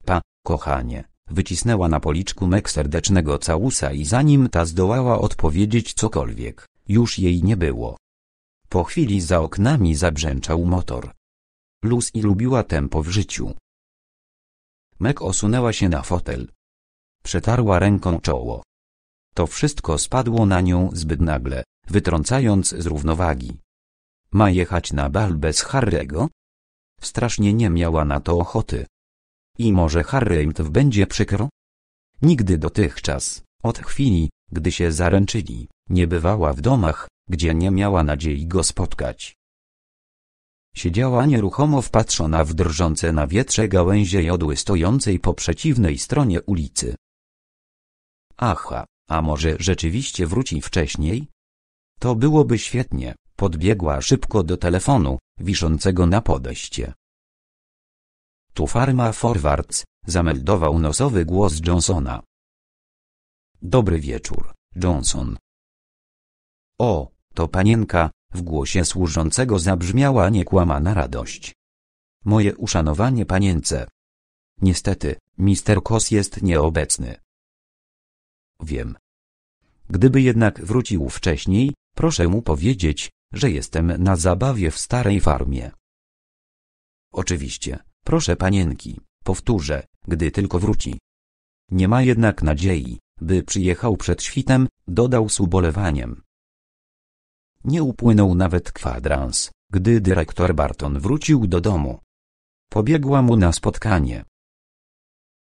Speaker 1: Pa, kochanie, wycisnęła na policzku mek serdecznego całusa i zanim ta zdołała odpowiedzieć cokolwiek, już jej nie było. Po chwili za oknami zabrzęczał motor. Luz i lubiła tempo w życiu. Mek osunęła się na fotel. Przetarła ręką czoło. To wszystko spadło na nią zbyt nagle, wytrącając z równowagi. Ma jechać na bal bez Harry'ego? Strasznie nie miała na to ochoty. I może Harrym to będzie przykro? Nigdy dotychczas, od chwili, gdy się zaręczyli, nie bywała w domach, gdzie nie miała nadziei go spotkać. Siedziała nieruchomo wpatrzona w drżące na wietrze gałęzie jodły stojącej po przeciwnej stronie ulicy. Aha, a może rzeczywiście wróci wcześniej? To byłoby świetnie, podbiegła szybko do telefonu, wiszącego na podejście. Tu Farma Forwards, zameldował nosowy głos Johnsona. Dobry wieczór, Johnson. O, to panienka, w głosie służącego zabrzmiała niekłamana radość. Moje uszanowanie panience. Niestety, mister Kos jest nieobecny wiem. Gdyby jednak wrócił wcześniej, proszę mu powiedzieć, że jestem na zabawie w starej farmie. Oczywiście, proszę panienki, powtórzę, gdy tylko wróci. Nie ma jednak nadziei, by przyjechał przed świtem, dodał z ubolewaniem. Nie upłynął nawet kwadrans, gdy dyrektor Barton wrócił do domu. Pobiegła mu na spotkanie.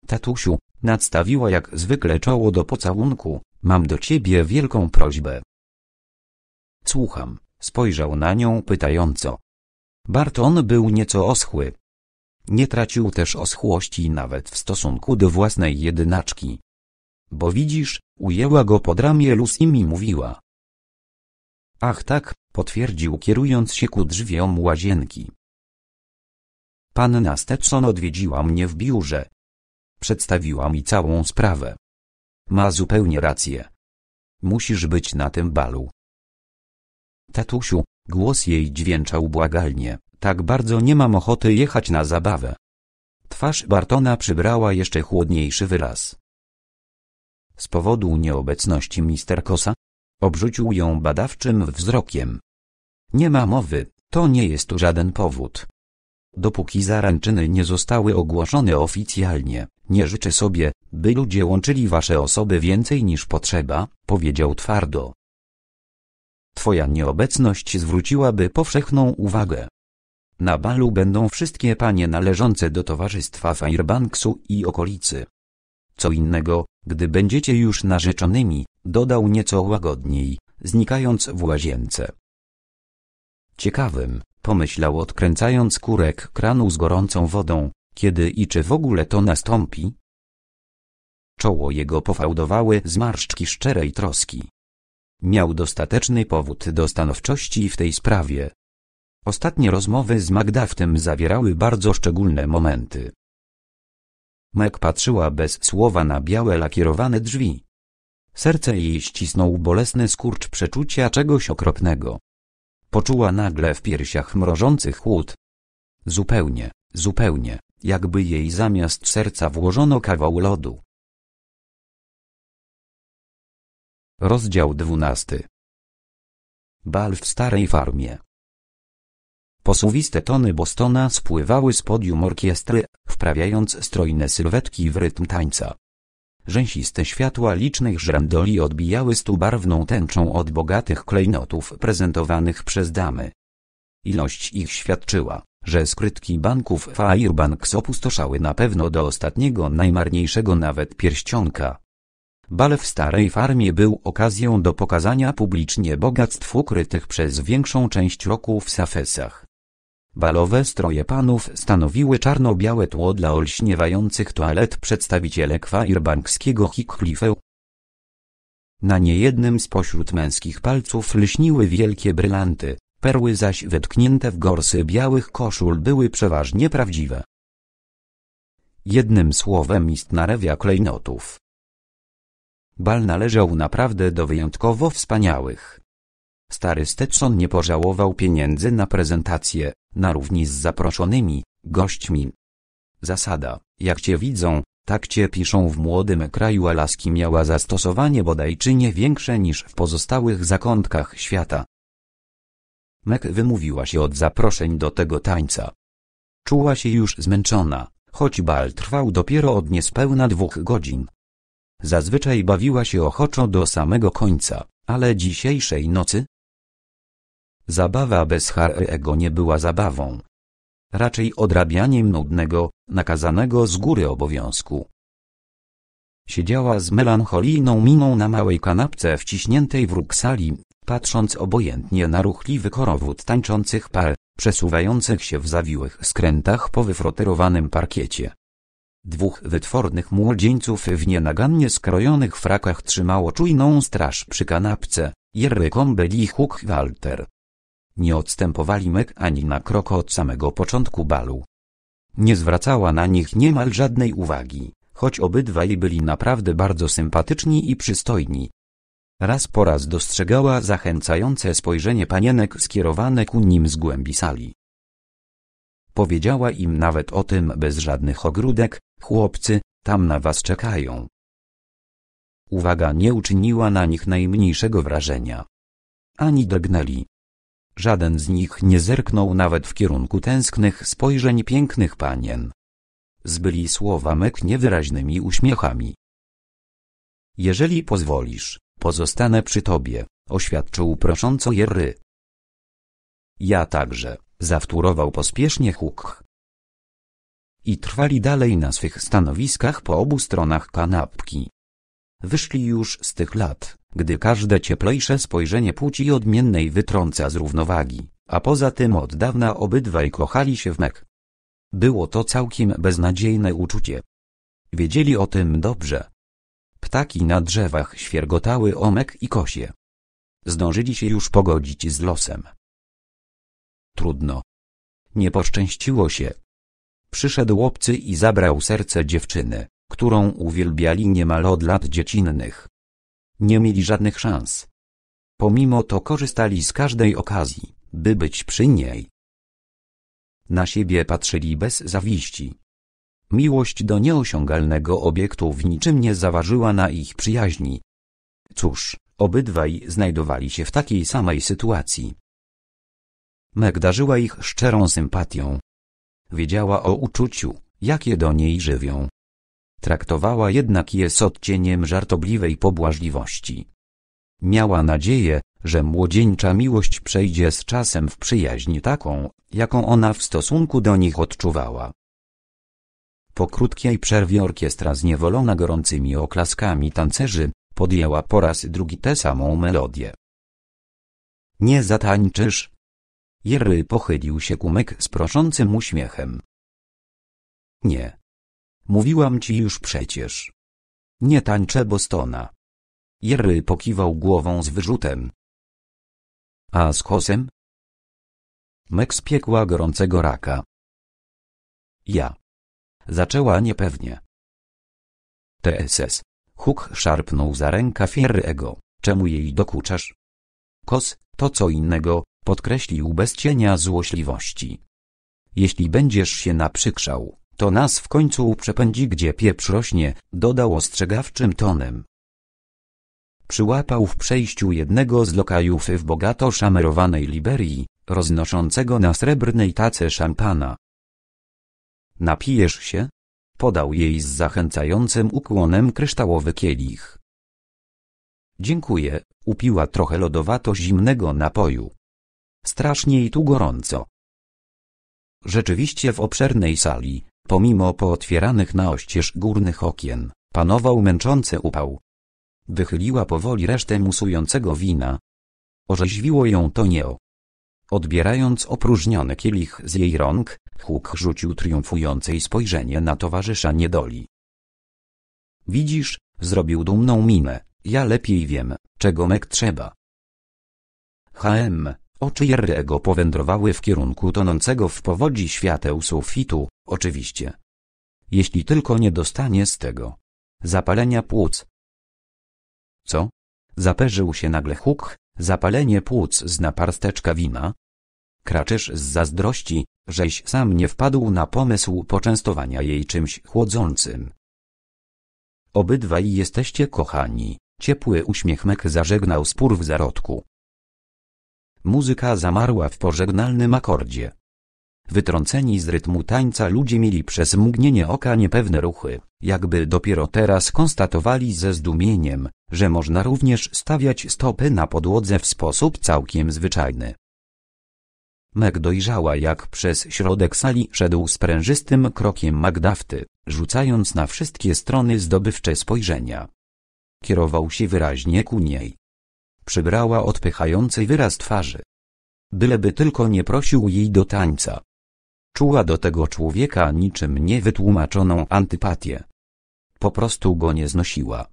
Speaker 1: Tatusiu, Nadstawiła jak zwykle czoło do pocałunku, mam do ciebie wielką prośbę. Słucham, spojrzał na nią pytająco. Barton był nieco oschły. Nie tracił też oschłości nawet w stosunku do własnej jedynaczki. Bo widzisz, ujęła go pod ramię luz i mi mówiła. Ach tak, potwierdził kierując się ku drzwiom łazienki. Panna Stetson odwiedziła mnie w biurze, przedstawiła mi całą sprawę. Ma zupełnie rację. Musisz być na tym balu. Tatusiu, głos jej dźwięczał błagalnie, tak bardzo nie mam ochoty jechać na zabawę. Twarz Bartona przybrała jeszcze chłodniejszy wyraz. Z powodu nieobecności mister Kosa? Obrzucił ją badawczym wzrokiem. Nie ma mowy, to nie jest żaden powód. Dopóki zaręczyny nie zostały ogłoszone oficjalnie, nie życzę sobie, by ludzie łączyli wasze osoby więcej niż potrzeba, powiedział twardo. Twoja nieobecność zwróciłaby powszechną uwagę. Na balu będą wszystkie panie należące do towarzystwa Fairbanksu i okolicy. Co innego, gdy będziecie już narzeczonymi, dodał nieco łagodniej, znikając w łazience. Ciekawym, pomyślał odkręcając kurek kranu z gorącą wodą, kiedy i czy w ogóle to nastąpi? Czoło jego pofałdowały zmarszczki szczerej troski. Miał dostateczny powód do stanowczości w tej sprawie. Ostatnie rozmowy z Magda w tym zawierały bardzo szczególne momenty. Meg patrzyła bez słowa na białe lakierowane drzwi. Serce jej ścisnął bolesny skurcz przeczucia czegoś okropnego. Poczuła nagle w piersiach mrożący chłód. Zupełnie, zupełnie, jakby jej zamiast serca włożono kawał lodu. Rozdział dwunasty. Bal w starej farmie. Posuwiste tony Bostona spływały z podium orkiestry, wprawiając strojne sylwetki w rytm tańca. Rzęsiste światła licznych żrandoli odbijały stubarwną tęczą od bogatych klejnotów prezentowanych przez damy. Ilość ich świadczyła, że skrytki banków Firebanks opustoszały na pewno do ostatniego najmarniejszego nawet pierścionka. Bal w starej farmie był okazją do pokazania publicznie bogactw ukrytych przez większą część roku w safesach. Balowe stroje panów stanowiły czarno-białe tło dla olśniewających toalet przedstawicielek firebankskiego Hickliffe. Na niejednym spośród męskich palców lśniły wielkie brylanty perły zaś wetknięte w gorsy białych koszul były przeważnie prawdziwe. Jednym słowem istna rewia klejnotów. Bal należał naprawdę do wyjątkowo wspaniałych. Stary Stetson nie pożałował pieniędzy na prezentację, na równi z zaproszonymi gośćmi. Zasada, jak cię widzą, tak cię piszą w młodym kraju Alaski miała zastosowanie bodaj czy nie większe niż w pozostałych zakątkach świata. Mek wymówiła się od zaproszeń do tego tańca. Czuła się już zmęczona, choć bal trwał dopiero od niespełna dwóch godzin. Zazwyczaj bawiła się ochoczo do samego końca, ale dzisiejszej nocy? Zabawa bez Harry'ego nie była zabawą. Raczej odrabianiem nudnego, nakazanego z góry obowiązku. Siedziała z melancholijną miną na małej kanapce wciśniętej w róg sali, patrząc obojętnie na ruchliwy korowód tańczących par, przesuwających się w zawiłych skrętach po wyfroterowanym parkiecie. Dwóch wytwornych młodzieńców w nienagannie skrojonych frakach trzymało czujną straż przy kanapce, Jerry byli i Huk Walter. Nie odstępowali Mek ani na krok od samego początku balu. Nie zwracała na nich niemal żadnej uwagi, choć obydwaj byli naprawdę bardzo sympatyczni i przystojni. Raz po raz dostrzegała zachęcające spojrzenie panienek skierowane ku nim z głębi sali. Powiedziała im nawet o tym bez żadnych ogródek, chłopcy, tam na was czekają. Uwaga nie uczyniła na nich najmniejszego wrażenia. Ani drgnęli. Żaden z nich nie zerknął nawet w kierunku tęsknych spojrzeń pięknych panien. Zbyli słowa mek niewyraźnymi uśmiechami. Jeżeli pozwolisz, Pozostanę przy tobie, oświadczył prosząco Jerry. Ja także, zawtórował pospiesznie Huk. I trwali dalej na swych stanowiskach po obu stronach kanapki. Wyszli już z tych lat, gdy każde cieplejsze spojrzenie płci odmiennej wytrąca z równowagi, a poza tym od dawna obydwaj kochali się w mek. Było to całkiem beznadziejne uczucie. Wiedzieli o tym dobrze, Ptaki na drzewach świergotały omek i kosie. Zdążyli się już pogodzić z losem. Trudno. Nie poszczęściło się. Przyszedł obcy i zabrał serce dziewczyny, którą uwielbiali niemal od lat dziecinnych. Nie mieli żadnych szans. Pomimo to korzystali z każdej okazji, by być przy niej. Na siebie patrzyli bez zawiści, Miłość do nieosiągalnego obiektu w niczym nie zaważyła na ich przyjaźni. Cóż, obydwaj znajdowali się w takiej samej sytuacji. Meg darzyła ich szczerą sympatią. Wiedziała o uczuciu, jakie do niej żywią. Traktowała jednak je z odcieniem żartobliwej pobłażliwości. Miała nadzieję, że młodzieńcza miłość przejdzie z czasem w przyjaźń taką, jaką ona w stosunku do nich odczuwała. Po krótkiej przerwie orkiestra zniewolona gorącymi oklaskami tancerzy, podjęła po raz drugi tę samą melodię. Nie zatańczysz? Jerry pochylił się kumek z proszącym uśmiechem. Nie. Mówiłam ci już przecież. Nie tańczę Bostona. Jerry pokiwał głową z wyrzutem. A z kosem? Mek spiekła gorącego raka. Ja. Zaczęła niepewnie. TSS. Huk szarpnął za rękę Fierrego. Czemu jej dokuczasz? Kos, to co innego, podkreślił bez cienia złośliwości. Jeśli będziesz się naprzykrzał, to nas w końcu przepędzi gdzie pieprz rośnie, dodał ostrzegawczym tonem. Przyłapał w przejściu jednego z lokajów w bogato szamerowanej Liberii, roznoszącego na srebrnej tace szampana. Napijesz się? Podał jej z zachęcającym ukłonem kryształowy kielich. Dziękuję, upiła trochę lodowato-zimnego napoju. Strasznie i tu gorąco. Rzeczywiście w obszernej sali, pomimo pootwieranych na oścież górnych okien, panował męczący upał. Wychyliła powoli resztę musującego wina. Orzeźwiło ją to nieo. Odbierając opróżniony kielich z jej rąk, Huk rzucił triumfujące spojrzenie na towarzysza niedoli. Widzisz, zrobił dumną minę, ja lepiej wiem, czego mek trzeba. HM, oczy Jerego powędrowały w kierunku tonącego w powodzi świateł sufitu, oczywiście. Jeśli tylko nie dostanie z tego. Zapalenia płuc. Co? Zaperzył się nagle huk, zapalenie płuc z naparsteczka wina, Kraczysz z zazdrości, żeś sam nie wpadł na pomysł poczęstowania jej czymś chłodzącym. Obydwaj jesteście kochani, ciepły uśmiech Mek zażegnał spór w zarodku. Muzyka zamarła w pożegnalnym akordzie. Wytrąceni z rytmu tańca ludzie mieli przez mgnienie oka niepewne ruchy, jakby dopiero teraz konstatowali ze zdumieniem, że można również stawiać stopy na podłodze w sposób całkiem zwyczajny. Meg dojrzała jak przez środek sali szedł sprężystym krokiem Magdafty, rzucając na wszystkie strony zdobywcze spojrzenia. Kierował się wyraźnie ku niej. Przybrała odpychający wyraz twarzy. Byleby tylko nie prosił jej do tańca. Czuła do tego człowieka niczym niewytłumaczoną antypatię. Po prostu go nie znosiła.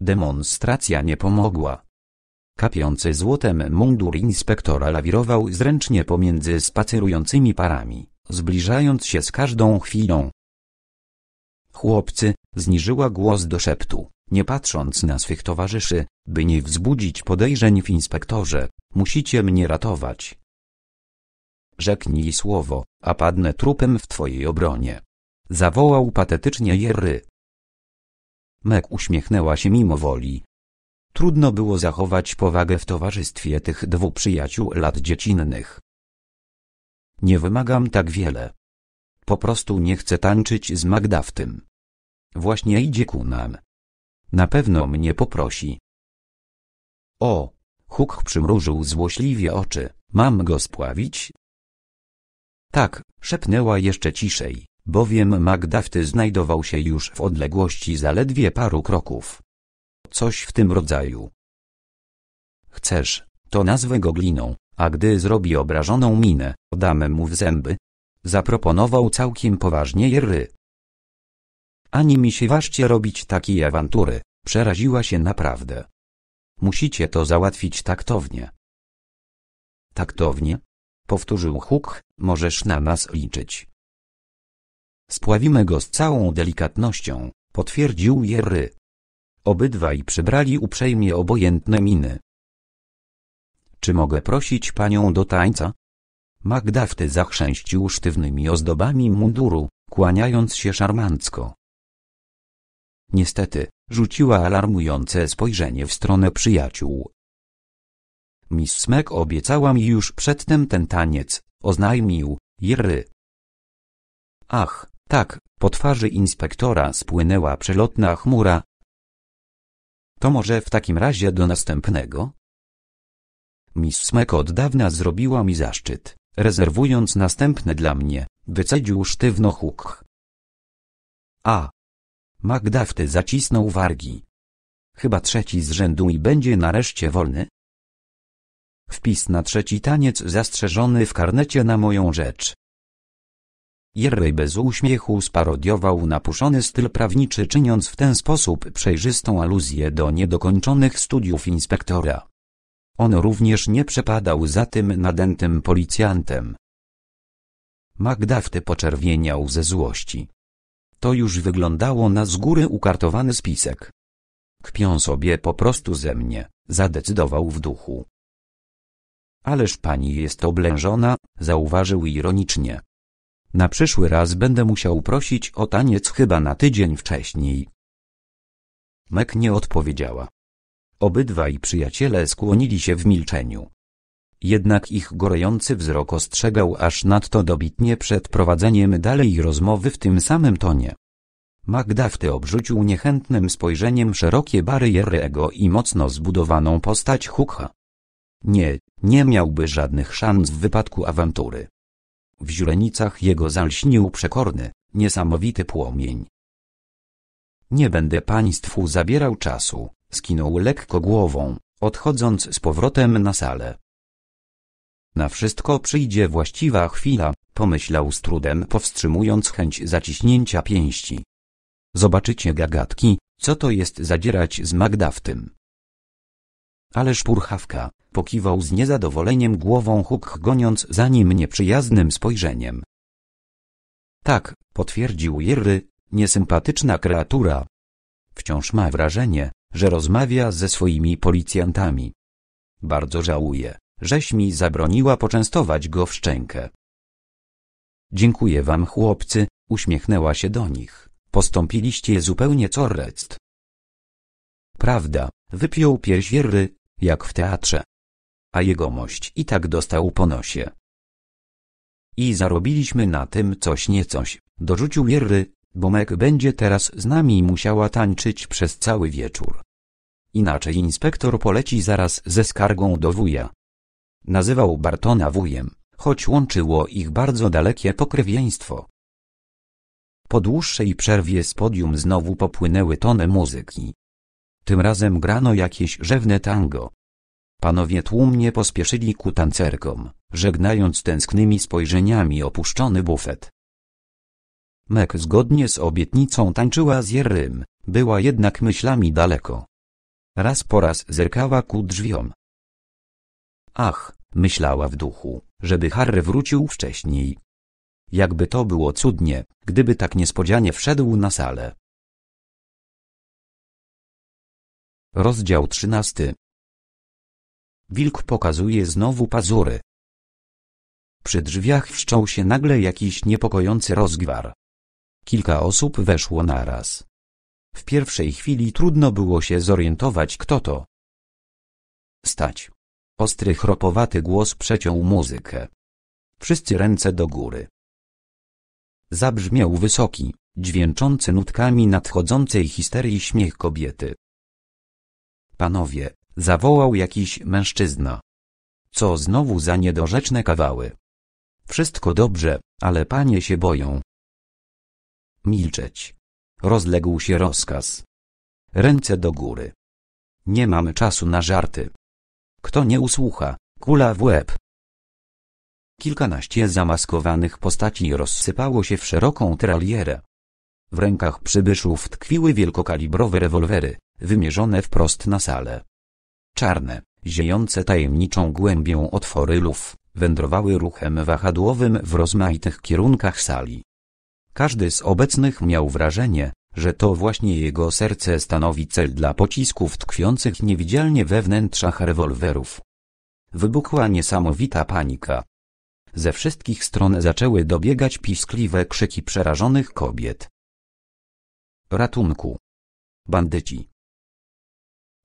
Speaker 1: Demonstracja nie pomogła. Kapiący złotem mundur inspektora lawirował zręcznie pomiędzy spacerującymi parami, zbliżając się z każdą chwilą. Chłopcy, zniżyła głos do szeptu, nie patrząc na swych towarzyszy, by nie wzbudzić podejrzeń w inspektorze, musicie mnie ratować. Rzeknij słowo, a padnę trupem w twojej obronie. Zawołał patetycznie Jerry. Mek uśmiechnęła się mimo woli, Trudno było zachować powagę w towarzystwie tych dwóch przyjaciół lat dziecinnych. Nie wymagam tak wiele. Po prostu nie chcę tańczyć z Magda w tym. Właśnie idzie ku nam. Na pewno mnie poprosi. O, Huk przymrużył złośliwie oczy. Mam go spławić? Tak, szepnęła jeszcze ciszej, bowiem Magdafty znajdował się już w odległości zaledwie paru kroków coś w tym rodzaju. Chcesz, to nazwę go gliną, a gdy zrobi obrażoną minę, damy mu w zęby. Zaproponował całkiem poważnie Jerry. Ani mi się ważcie robić takiej awantury, przeraziła się naprawdę. Musicie to załatwić taktownie. Taktownie? Powtórzył Huk, możesz na nas liczyć. Spławimy go z całą delikatnością, potwierdził Jerry. Obydwaj przybrali uprzejmie obojętne miny. Czy mogę prosić panią do tańca? Magda zachrzęścił sztywnymi ozdobami munduru, kłaniając się szarmancko. Niestety, rzuciła alarmujące spojrzenie w stronę przyjaciół. Miss Smek obiecała mi już przedtem ten taniec, oznajmił, Jerry. Ach, tak, po twarzy inspektora spłynęła przelotna chmura, to może w takim razie do następnego? Miss Mac od dawna zrobiła mi zaszczyt, rezerwując następne dla mnie, wycedził sztywno huk. A. Magdafty zacisnął wargi. Chyba trzeci z rzędu i będzie nareszcie wolny? Wpis na trzeci taniec zastrzeżony w karnecie na moją rzecz. Jerry bez uśmiechu sparodiował napuszony styl prawniczy czyniąc w ten sposób przejrzystą aluzję do niedokończonych studiów inspektora. On również nie przepadał za tym nadętym policjantem. Magda poczerwieniał ze złości. To już wyglądało na z góry ukartowany spisek. Kpią sobie po prostu ze mnie, zadecydował w duchu. Ależ pani jest oblężona, zauważył ironicznie. Na przyszły raz będę musiał prosić o taniec chyba na tydzień wcześniej. Mek nie odpowiedziała. Obydwaj przyjaciele skłonili się w milczeniu. Jednak ich gorejący wzrok ostrzegał aż nadto dobitnie przed prowadzeniem dalej rozmowy w tym samym tonie. Magdafty obrzucił niechętnym spojrzeniem szerokie bariery ego i mocno zbudowaną postać Hukha. Nie, nie miałby żadnych szans w wypadku awantury. W źrenicach jego zalśnił przekorny, niesamowity płomień. Nie będę państwu zabierał czasu, skinął lekko głową, odchodząc z powrotem na salę. Na wszystko przyjdzie właściwa chwila, pomyślał z trudem powstrzymując chęć zaciśnięcia pięści. Zobaczycie gagatki, co to jest zadzierać z Magda w tym. Ale szpurchawka, pokiwał z niezadowoleniem głową Huk goniąc za nim nieprzyjaznym spojrzeniem. Tak, potwierdził Jerry, niesympatyczna kreatura. Wciąż ma wrażenie, że rozmawia ze swoimi policjantami. Bardzo żałuję, żeś mi zabroniła poczęstować go w szczękę. Dziękuję wam chłopcy, uśmiechnęła się do nich. Postąpiliście zupełnie co rest. Prawda, Wypiął pierzwierry, jak w teatrze. A jegomość i tak dostał po nosie. I zarobiliśmy na tym coś niecoś, dorzucił Jerry, bo meg będzie teraz z nami musiała tańczyć przez cały wieczór. Inaczej inspektor poleci zaraz ze skargą do wuja. Nazywał Bartona wujem, choć łączyło ich bardzo dalekie pokrewieństwo. Po dłuższej przerwie z podium znowu popłynęły tony muzyki. Tym razem grano jakieś rzewne tango. Panowie tłumnie pospieszyli ku tancerkom, żegnając tęsknymi spojrzeniami opuszczony bufet. Mek zgodnie z obietnicą tańczyła z Jerrym, była jednak myślami daleko. Raz po raz zerkała ku drzwiom. Ach, myślała w duchu, żeby Harry wrócił wcześniej. Jakby to było cudnie, gdyby tak niespodzianie wszedł na salę. Rozdział 13. Wilk pokazuje znowu pazury. Przy drzwiach wszczął się nagle jakiś niepokojący rozgwar. Kilka osób weszło naraz. W pierwszej chwili trudno było się zorientować kto to. Stać. Ostry chropowaty głos przeciął muzykę. Wszyscy ręce do góry. Zabrzmiał wysoki, dźwięczący nutkami nadchodzącej histerii śmiech kobiety. Panowie, zawołał jakiś mężczyzna. Co znowu za niedorzeczne kawały. Wszystko dobrze, ale panie się boją. Milczeć. Rozległ się rozkaz. Ręce do góry. Nie mamy czasu na żarty. Kto nie usłucha, kula w łeb. Kilkanaście zamaskowanych postaci rozsypało się w szeroką tralierę. W rękach przybyszów tkwiły wielkokalibrowe rewolwery, wymierzone wprost na salę. Czarne, ziejące tajemniczą głębią otwory luf, wędrowały ruchem wahadłowym w rozmaitych kierunkach sali. Każdy z obecnych miał wrażenie, że to właśnie jego serce stanowi cel dla pocisków tkwiących niewidzialnie we wnętrzach rewolwerów. Wybuchła niesamowita panika. Ze wszystkich stron zaczęły dobiegać piskliwe krzyki przerażonych kobiet. Ratunku! Bandyci!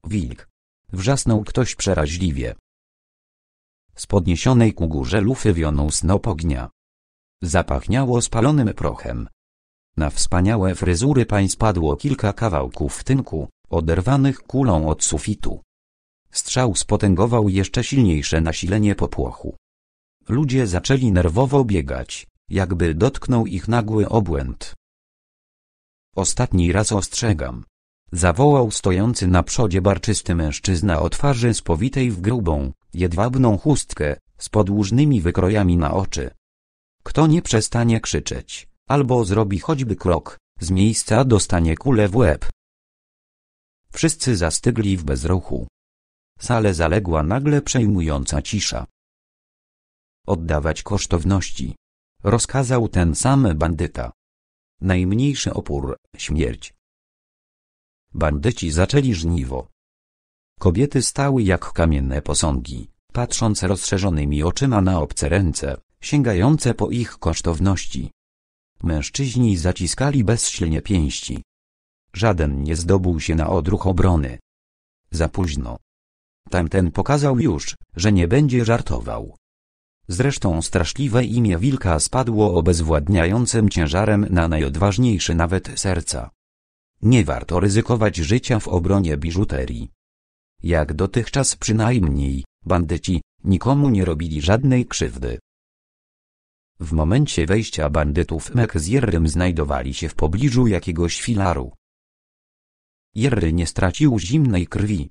Speaker 1: Wilk! Wrzasnął ktoś przeraźliwie. Z podniesionej ku górze lufy wionął snop ognia. Zapachniało spalonym prochem. Na wspaniałe fryzury pań spadło kilka kawałków tynku, oderwanych kulą od sufitu. Strzał spotęgował jeszcze silniejsze nasilenie popłochu. Ludzie zaczęli nerwowo biegać, jakby dotknął ich nagły obłęd. Ostatni raz ostrzegam. Zawołał stojący na przodzie barczysty mężczyzna o twarzy spowitej w grubą, jedwabną chustkę, z podłużnymi wykrojami na oczy. Kto nie przestanie krzyczeć, albo zrobi choćby krok, z miejsca dostanie kulę w łeb. Wszyscy zastygli w bezruchu. Sale zaległa nagle przejmująca cisza. Oddawać kosztowności. Rozkazał ten sam bandyta. Najmniejszy opór, śmierć. Bandyci zaczęli żniwo. Kobiety stały jak kamienne posągi, patrząc rozszerzonymi oczyma na obce ręce, sięgające po ich kosztowności. Mężczyźni zaciskali bezsilnie pięści. Żaden nie zdobył się na odruch obrony. Za późno. Tamten pokazał już, że nie będzie żartował. Zresztą straszliwe imię wilka spadło obezwładniającym ciężarem na najodważniejszy nawet serca. Nie warto ryzykować życia w obronie biżuterii. Jak dotychczas przynajmniej, bandyci nikomu nie robili żadnej krzywdy. W momencie wejścia bandytów Mek z Jerrym znajdowali się w pobliżu jakiegoś filaru. Jerry nie stracił zimnej krwi.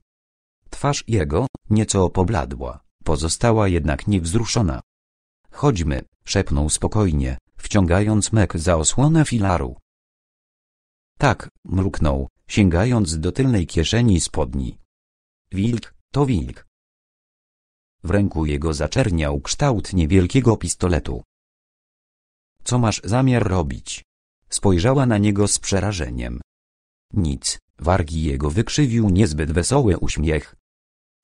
Speaker 1: Twarz jego, nieco pobladła, pozostała jednak niewzruszona. Chodźmy, szepnął spokojnie, wciągając Mek za osłonę filaru. Tak, mruknął, sięgając do tylnej kieszeni spodni. Wilk, to wilk. W ręku jego zaczerniał kształt niewielkiego pistoletu. Co masz zamiar robić? Spojrzała na niego z przerażeniem. Nic, wargi jego wykrzywił niezbyt wesoły uśmiech.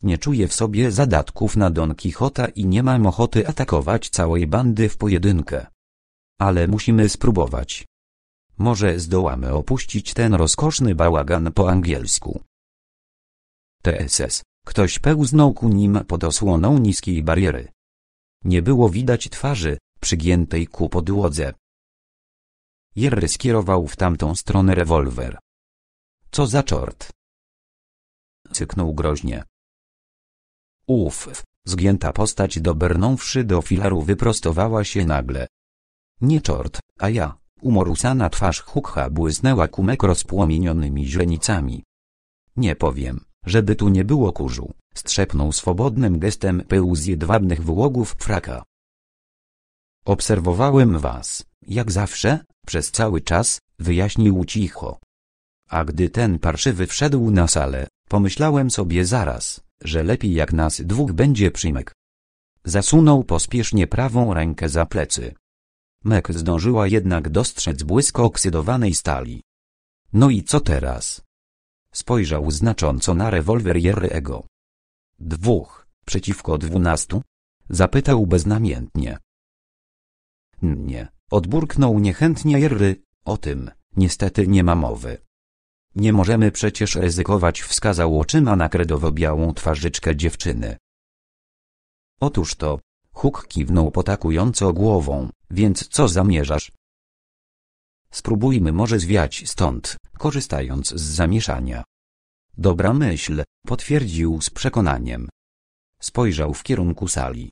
Speaker 1: Nie czuję w sobie zadatków na Don Quixota i nie mam ochoty atakować całej bandy w pojedynkę. Ale musimy spróbować. Może zdołamy opuścić ten rozkoszny bałagan po angielsku. TSS. Ktoś pełznął ku nim pod osłoną niskiej bariery. Nie było widać twarzy, przygiętej ku podłodze. Jerry skierował w tamtą stronę rewolwer. Co za czort! Syknął groźnie. Uf, zgięta postać dobrnąwszy do filaru wyprostowała się nagle. Nie czort, a ja, umorusana twarz Hukha błysnęła kumek rozpłomienionymi źrenicami. Nie powiem, żeby tu nie było kurzu, strzepnął swobodnym gestem pył z jedwabnych wyłogów fraka. Obserwowałem was, jak zawsze, przez cały czas, wyjaśnił cicho. A gdy ten parszywy wszedł na salę, pomyślałem sobie zaraz, że lepiej jak nas dwóch będzie Przymek. Zasunął pospiesznie prawą rękę za plecy. Mek zdążyła jednak dostrzec błysko oksydowanej stali. No i co teraz? Spojrzał znacząco na rewolwer Jerry'ego. Dwóch, przeciwko dwunastu? Zapytał beznamiętnie. Nie, odburknął niechętnie Jerry, o tym, niestety nie ma mowy. Nie możemy przecież ryzykować wskazał oczyma na kredowo-białą twarzyczkę dziewczyny. Otóż to, Huk kiwnął potakująco głową, więc co zamierzasz? Spróbujmy może zwiać stąd, korzystając z zamieszania. Dobra myśl, potwierdził z przekonaniem. Spojrzał w kierunku sali.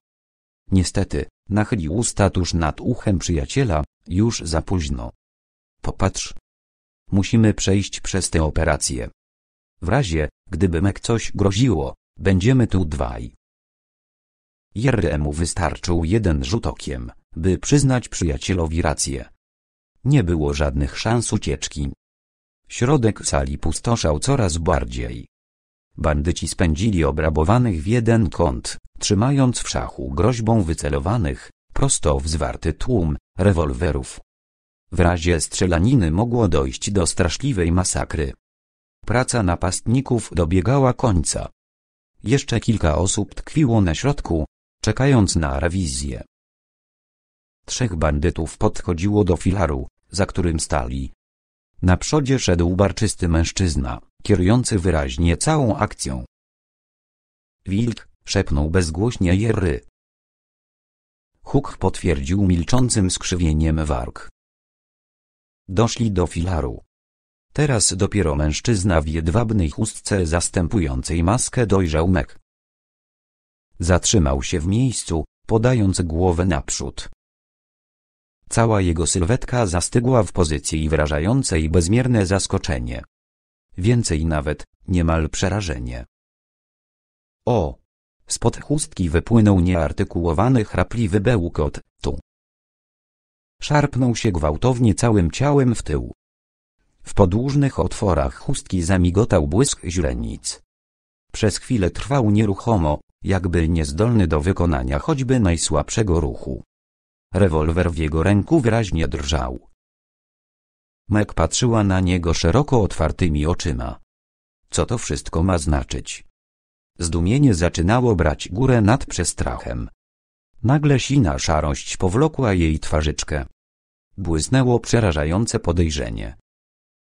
Speaker 1: Niestety, nachylił usta tuż nad uchem przyjaciela, już za późno. Popatrz, Musimy przejść przez tę operację. W razie, gdyby Mek coś groziło, będziemy tu dwaj. Jeremu wystarczył jeden rzut okiem, by przyznać przyjacielowi rację. Nie było żadnych szans ucieczki. Środek sali pustoszał coraz bardziej. Bandyci spędzili obrabowanych w jeden kąt, trzymając w szachu groźbą wycelowanych, prosto w zwarty tłum, rewolwerów. W razie strzelaniny mogło dojść do straszliwej masakry. Praca napastników dobiegała końca. Jeszcze kilka osób tkwiło na środku, czekając na rewizję. Trzech bandytów podchodziło do filaru, za którym stali. Na przodzie szedł barczysty mężczyzna, kierujący wyraźnie całą akcją. Wilk, szepnął bezgłośnie Jerry. Huk potwierdził milczącym skrzywieniem warg. Doszli do filaru. Teraz dopiero mężczyzna w jedwabnej chustce zastępującej maskę dojrzał mek. Zatrzymał się w miejscu, podając głowę naprzód. Cała jego sylwetka zastygła w pozycji wrażającej bezmierne zaskoczenie. Więcej nawet, niemal przerażenie. O! Spod chustki wypłynął nieartykułowany chrapliwy bełkot, tu. Szarpnął się gwałtownie całym ciałem w tył. W podłużnych otworach chustki zamigotał błysk źrenic. Przez chwilę trwał nieruchomo, jakby niezdolny do wykonania choćby najsłabszego ruchu. Rewolwer w jego ręku wyraźnie drżał. Meg patrzyła na niego szeroko otwartymi oczyma. Co to wszystko ma znaczyć? Zdumienie zaczynało brać górę nad przestrachem. Nagle sina szarość powlokła jej twarzyczkę. Błysnęło przerażające podejrzenie.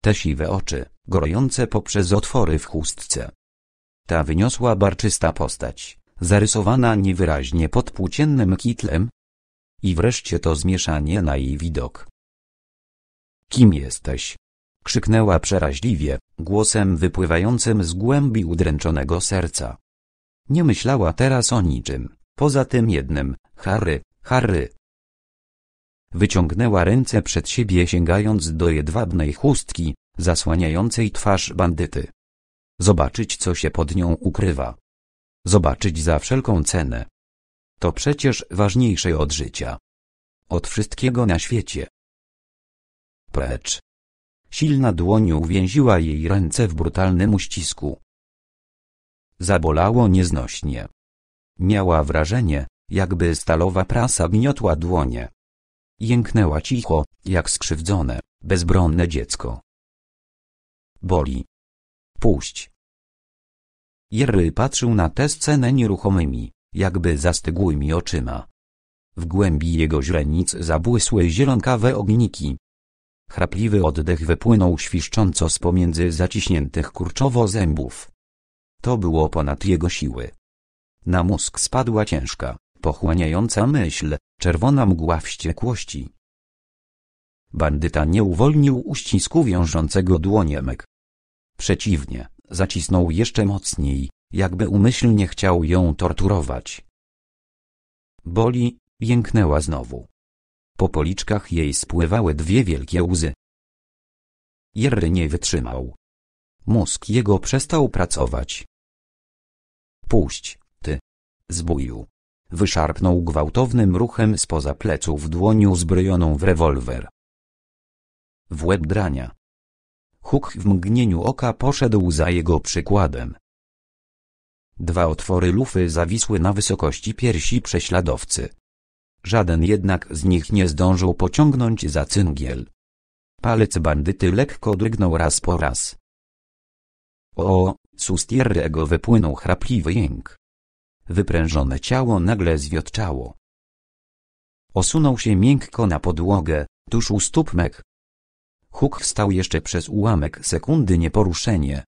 Speaker 1: Te siwe oczy, grojące poprzez otwory w chustce. Ta wyniosła barczysta postać, zarysowana niewyraźnie pod płóciennym kitlem. I wreszcie to zmieszanie na jej widok. Kim jesteś? Krzyknęła przeraźliwie, głosem wypływającym z głębi udręczonego serca. Nie myślała teraz o niczym, poza tym jednym, Harry, Harry. Wyciągnęła ręce przed siebie sięgając do jedwabnej chustki, zasłaniającej twarz bandyty. Zobaczyć co się pod nią ukrywa. Zobaczyć za wszelką cenę. To przecież ważniejsze od życia. Od wszystkiego na świecie. Precz. Silna dłoń uwięziła jej ręce w brutalnym uścisku. Zabolało nieznośnie. Miała wrażenie, jakby stalowa prasa gniotła dłonie. Jęknęła cicho, jak skrzywdzone, bezbronne dziecko. Boli. Puść. Jerry patrzył na tę scenę nieruchomymi, jakby zastygłymi oczyma. W głębi jego źrenic zabłysły zielonkawe ogniki. Chrapliwy oddech wypłynął świszcząco z pomiędzy zaciśniętych kurczowo zębów. To było ponad jego siły. Na mózg spadła ciężka, pochłaniająca myśl, czerwona mgła wściekłości. Bandyta nie uwolnił uścisku wiążącego dłoniemek. Przeciwnie, zacisnął jeszcze mocniej, jakby umyślnie chciał ją torturować. Boli, jęknęła znowu. Po policzkach jej spływały dwie wielkie łzy. Jerry nie wytrzymał. Mózg jego przestał pracować. Puść, ty. Zbójł. Wyszarpnął gwałtownym ruchem spoza pleców dłonią zbrojoną w rewolwer. W łeb drania. Huk w mgnieniu oka poszedł za jego przykładem. Dwa otwory lufy zawisły na wysokości piersi prześladowcy. Żaden jednak z nich nie zdążył pociągnąć za cyngiel. Palec bandyty lekko drgnął raz po raz. O, ustierrego wypłynął chrapliwy jęk. Wyprężone ciało nagle zwiotczało. Osunął się miękko na podłogę, tuż u stóp Meg. Huk stał jeszcze przez ułamek sekundy nieporuszenie.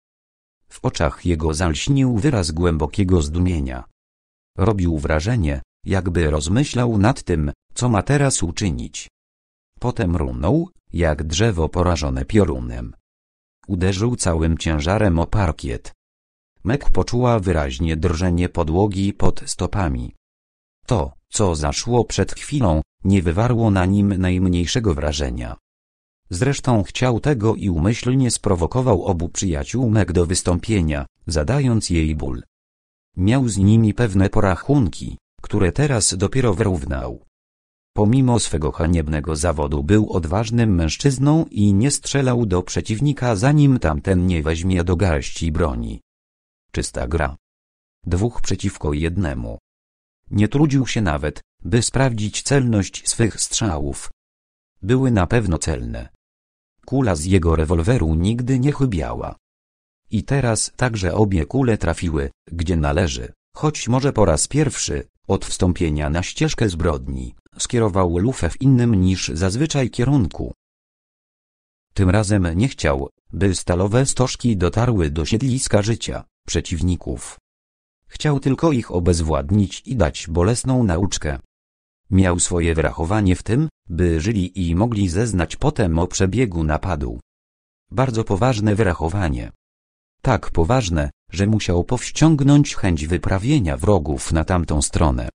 Speaker 1: W oczach jego zalśnił wyraz głębokiego zdumienia. Robił wrażenie, jakby rozmyślał nad tym, co ma teraz uczynić. Potem runął, jak drzewo porażone piorunem. Uderzył całym ciężarem o parkiet. Mek poczuła wyraźnie drżenie podłogi pod stopami. To, co zaszło przed chwilą, nie wywarło na nim najmniejszego wrażenia. Zresztą chciał tego i umyślnie sprowokował obu przyjaciół Meg do wystąpienia, zadając jej ból. Miał z nimi pewne porachunki, które teraz dopiero wyrównał. Pomimo swego haniebnego zawodu był odważnym mężczyzną i nie strzelał do przeciwnika zanim tamten nie weźmie do garści broni. Czysta gra. Dwóch przeciwko jednemu. Nie trudził się nawet, by sprawdzić celność swych strzałów. Były na pewno celne. Kula z jego rewolweru nigdy nie chybiała. I teraz także obie kule trafiły, gdzie należy, choć może po raz pierwszy, od wstąpienia na ścieżkę zbrodni, skierował lufę w innym niż zazwyczaj kierunku. Tym razem nie chciał, by stalowe stożki dotarły do siedliska życia przeciwników. Chciał tylko ich obezwładnić i dać bolesną nauczkę. Miał swoje wyrachowanie w tym, by żyli i mogli zeznać potem o przebiegu napadu. Bardzo poważne wyrachowanie. Tak poważne, że musiał powściągnąć chęć wyprawienia wrogów na tamtą stronę.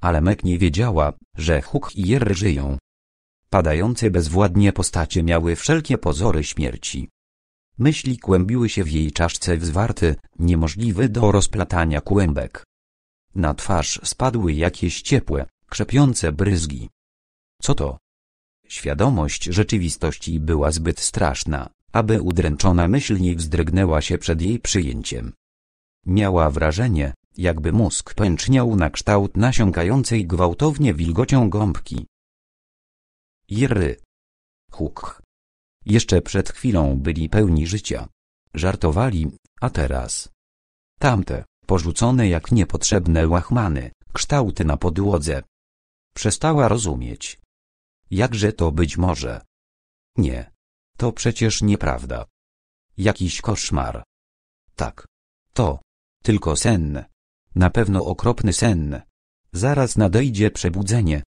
Speaker 1: Ale Mek nie wiedziała, że Huk i Jer żyją. Padające bezwładnie postacie miały wszelkie pozory śmierci. Myśli kłębiły się w jej czaszce w zwarty, niemożliwy do rozplatania kłębek. Na twarz spadły jakieś ciepłe, krzepiące bryzgi. Co to? Świadomość rzeczywistości była zbyt straszna, aby udręczona myśl nie wzdrygnęła się przed jej przyjęciem. Miała wrażenie, jakby mózg pęczniał na kształt nasiąkającej gwałtownie wilgocią gąbki. Jerry. Huk. Jeszcze przed chwilą byli pełni życia. Żartowali, a teraz. Tamte, porzucone jak niepotrzebne łachmany, kształty na podłodze. Przestała rozumieć. Jakże to być może? Nie. To przecież nieprawda. Jakiś koszmar. Tak. To. Tylko sen. Na pewno okropny sen. Zaraz nadejdzie przebudzenie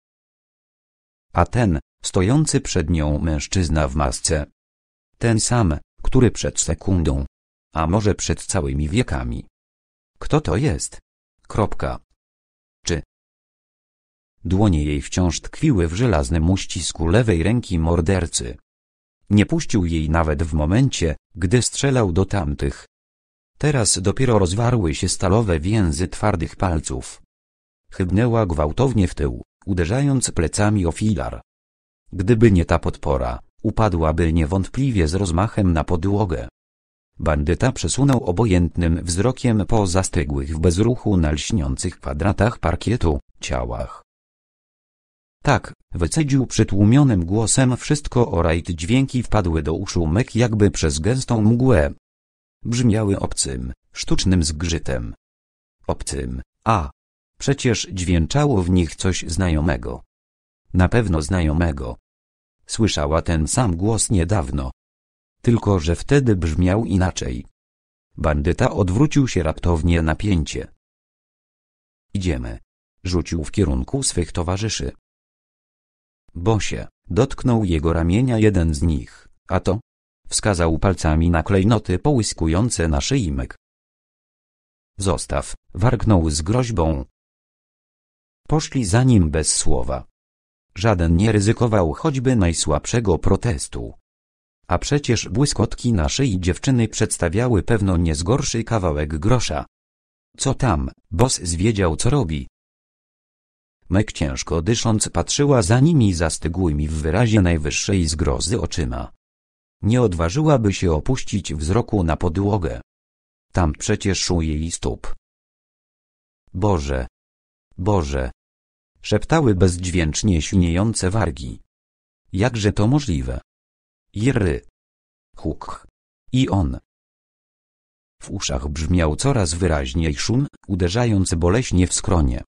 Speaker 1: a ten, stojący przed nią mężczyzna w masce. Ten sam, który przed sekundą, a może przed całymi wiekami. Kto to jest? Kropka. Czy? Dłonie jej wciąż tkwiły w żelaznym uścisku lewej ręki mordercy. Nie puścił jej nawet w momencie, gdy strzelał do tamtych. Teraz dopiero rozwarły się stalowe więzy twardych palców. Chybnęła gwałtownie w tył uderzając plecami o filar. Gdyby nie ta podpora, upadłaby niewątpliwie z rozmachem na podłogę. Bandyta przesunął obojętnym wzrokiem po zastygłych w bezruchu na lśniących kwadratach parkietu, ciałach. Tak, wycedził przytłumionym głosem wszystko orajt dźwięki wpadły do uszu mek jakby przez gęstą mgłę. Brzmiały obcym, sztucznym zgrzytem. Obcym, a, Przecież dźwięczało w nich coś znajomego. Na pewno znajomego. Słyszała ten sam głos niedawno. Tylko, że wtedy brzmiał inaczej. Bandyta odwrócił się raptownie napięcie. Idziemy. Rzucił w kierunku swych towarzyszy. Bosie, dotknął jego ramienia jeden z nich, a to? Wskazał palcami na klejnoty połyskujące na szyimek. Zostaw, warknął z groźbą, Poszli za nim bez słowa. Żaden nie ryzykował choćby najsłabszego protestu. A przecież błyskotki na szyi dziewczyny przedstawiały pewno niezgorszy kawałek grosza. Co tam, bos zwiedział co robi. Mek ciężko dysząc patrzyła za nimi zastygłymi w wyrazie najwyższej zgrozy oczyma. Nie odważyłaby się opuścić wzroku na podłogę. Tam przecież szuje jej stóp. Boże! Boże! Szeptały bezdźwięcznie śmiejące wargi. Jakże to możliwe? Jerry. Huk. I on. W uszach brzmiał coraz wyraźniej szum, uderzając boleśnie w skronie.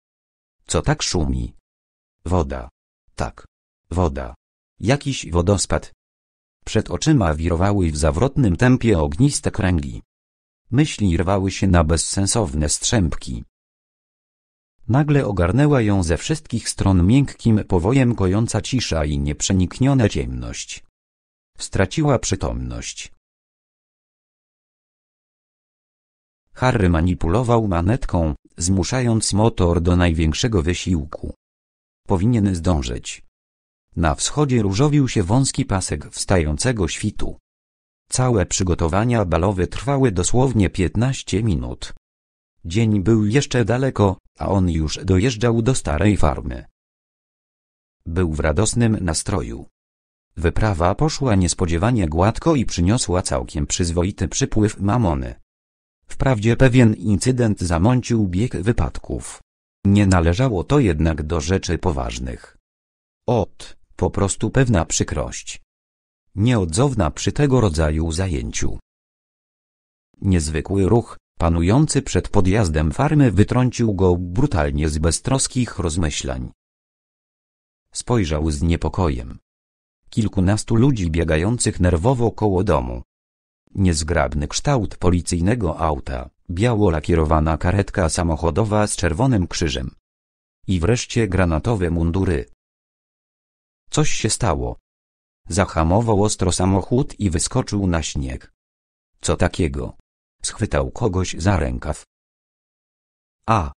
Speaker 1: Co tak szumi? Woda. Tak. Woda. Jakiś wodospad. Przed oczyma wirowały w zawrotnym tempie ogniste kręgi. Myśli rwały się na bezsensowne strzępki. Nagle ogarnęła ją ze wszystkich stron miękkim powojem kojąca cisza i nieprzenikniona ciemność. Straciła przytomność. Harry manipulował manetką, zmuszając motor do największego wysiłku. Powinien zdążyć. Na wschodzie różowił się wąski pasek wstającego świtu. Całe przygotowania balowe trwały dosłownie 15 minut. Dzień był jeszcze daleko, a on już dojeżdżał do starej farmy. Był w radosnym nastroju. Wyprawa poszła niespodziewanie gładko i przyniosła całkiem przyzwoity przypływ mamony. Wprawdzie pewien incydent zamącił bieg wypadków. Nie należało to jednak do rzeczy poważnych. Ot, po prostu pewna przykrość. Nieodzowna przy tego rodzaju zajęciu. Niezwykły ruch, Panujący przed podjazdem farmy wytrącił go brutalnie z beztroskich rozmyślań. Spojrzał z niepokojem. Kilkunastu ludzi biegających nerwowo koło domu. Niezgrabny kształt policyjnego auta, biało lakierowana karetka samochodowa z czerwonym krzyżem. I wreszcie granatowe mundury. Coś się stało. Zahamował ostro samochód i wyskoczył na śnieg. Co takiego? Schwytał kogoś za rękaw. A.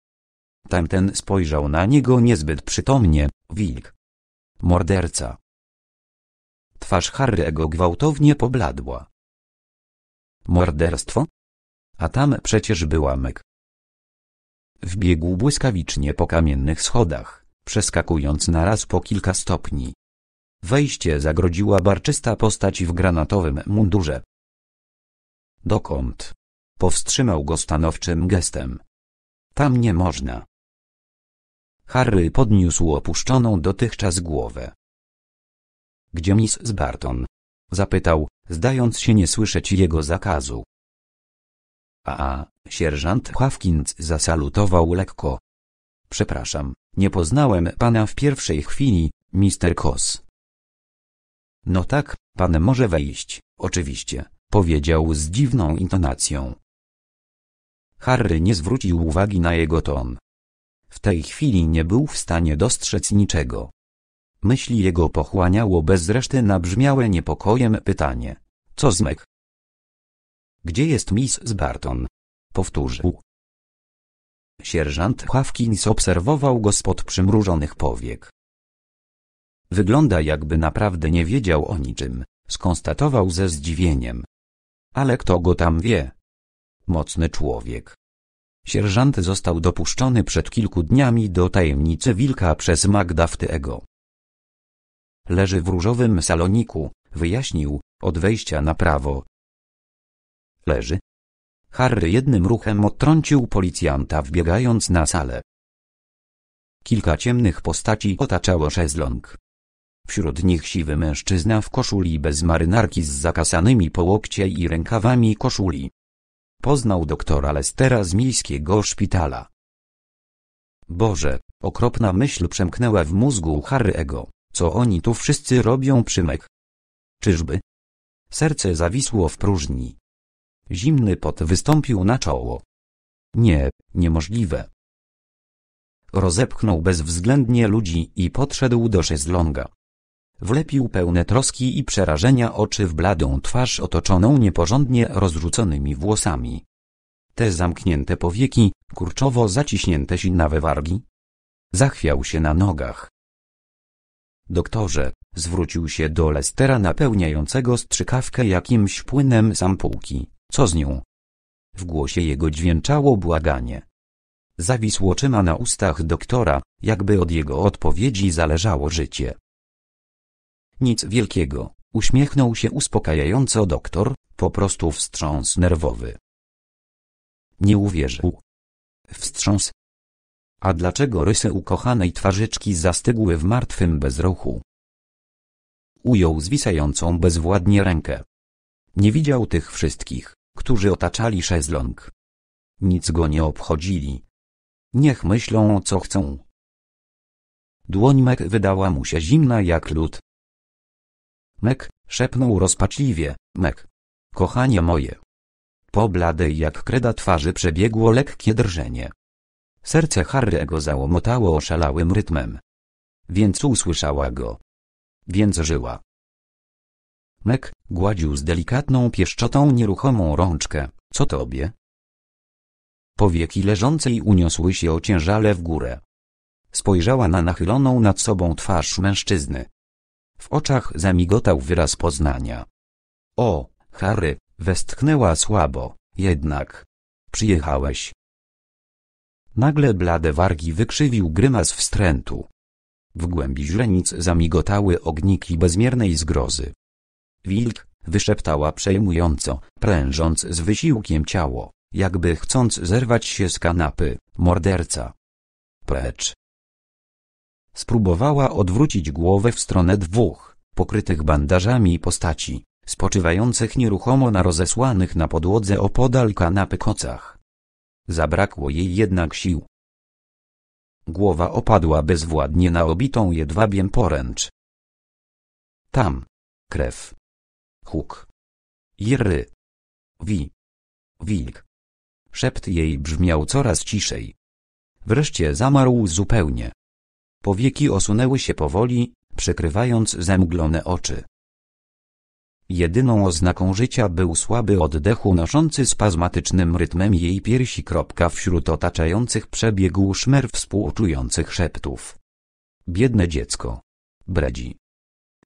Speaker 1: Tamten spojrzał na niego niezbyt przytomnie, wilk. Morderca. Twarz Harry'ego gwałtownie pobladła. Morderstwo? A tam przecież była Meg. Wbiegł błyskawicznie po kamiennych schodach, przeskakując na raz po kilka stopni. Wejście zagrodziła barczysta postać w granatowym mundurze. Dokąd? Powstrzymał go stanowczym gestem. Tam nie można. Harry podniósł opuszczoną dotychczas głowę. Gdzie Miss Barton? Zapytał, zdając się nie słyszeć jego zakazu. A, sierżant Hawkins zasalutował lekko. Przepraszam, nie poznałem pana w pierwszej chwili, mister Kos. No tak, pan może wejść, oczywiście, powiedział z dziwną intonacją. Harry nie zwrócił uwagi na jego ton. W tej chwili nie był w stanie dostrzec niczego. Myśli jego pochłaniało bez reszty nabrzmiałe niepokojem pytanie. Co z Meg? Gdzie jest Miss Barton? Powtórzył. Sierżant Hawkins obserwował go spod przymrużonych powiek. Wygląda jakby naprawdę nie wiedział o niczym, skonstatował ze zdziwieniem. Ale kto go tam wie? mocny człowiek. Sierżant został dopuszczony przed kilku dniami do tajemnicy wilka przez Magdaftyego. Leży w różowym saloniku, wyjaśnił, od wejścia na prawo. Leży. Harry jednym ruchem odtrącił policjanta wbiegając na salę. Kilka ciemnych postaci otaczało szezlong. Wśród nich siwy mężczyzna w koszuli bez marynarki z zakasanymi po łokcie i rękawami koszuli. Poznał doktora Lestera z miejskiego szpitala. Boże, okropna myśl przemknęła w mózgu Harry'ego, co oni tu wszyscy robią przymek. Czyżby? Serce zawisło w próżni. Zimny pot wystąpił na czoło. Nie, niemożliwe. Rozepchnął bezwzględnie ludzi i podszedł do szezlonga. Wlepił pełne troski i przerażenia oczy w bladą twarz otoczoną nieporządnie rozrzuconymi włosami. Te zamknięte powieki, kurczowo zaciśnięte sinawe wargi. Zachwiał się na nogach. Doktorze, zwrócił się do Lestera napełniającego strzykawkę jakimś płynem sampułki. Co z nią? W głosie jego dźwięczało błaganie. Zawisł oczyma na ustach doktora, jakby od jego odpowiedzi zależało życie. Nic wielkiego, uśmiechnął się uspokajająco doktor, po prostu wstrząs nerwowy. Nie uwierzył. Wstrząs. A dlaczego rysy ukochanej twarzyczki zastygły w martwym bezruchu? Ujął zwisającą bezwładnie rękę. Nie widział tych wszystkich, którzy otaczali szezlong. Nic go nie obchodzili. Niech myślą o co chcą. Dłoń Mek wydała mu się zimna jak lód. Mek, szepnął rozpaczliwie, Mek. Kochanie moje. Po bladej jak kreda twarzy przebiegło lekkie drżenie. Serce Harry'ego załomotało oszalałym rytmem. Więc usłyszała go. Więc żyła. Mek gładził z delikatną pieszczotą nieruchomą rączkę. Co tobie? Powieki leżącej uniosły się ociężale w górę. Spojrzała na nachyloną nad sobą twarz mężczyzny. W oczach zamigotał wyraz poznania. O, Harry, westchnęła słabo, jednak. Przyjechałeś. Nagle blade wargi wykrzywił grymas wstrętu. W głębi źrenic zamigotały ogniki bezmiernej zgrozy. Wilk, wyszeptała przejmująco, prężąc z wysiłkiem ciało, jakby chcąc zerwać się z kanapy, morderca. Precz spróbowała odwrócić głowę w stronę dwóch, pokrytych bandażami postaci, spoczywających nieruchomo na rozesłanych na podłodze opodal kanapy kocach. Zabrakło jej jednak sił. Głowa opadła bezwładnie na obitą jedwabiem poręcz. Tam. Krew. Huk. Jerry. Wi. Wilk. Szept jej brzmiał coraz ciszej. Wreszcie zamarł zupełnie. Powieki osunęły się powoli, przykrywając zemglone oczy. Jedyną oznaką życia był słaby oddech unoszący spazmatycznym rytmem jej piersi. kropka Wśród otaczających przebiegł szmer współczujących szeptów. Biedne dziecko. Bredzi.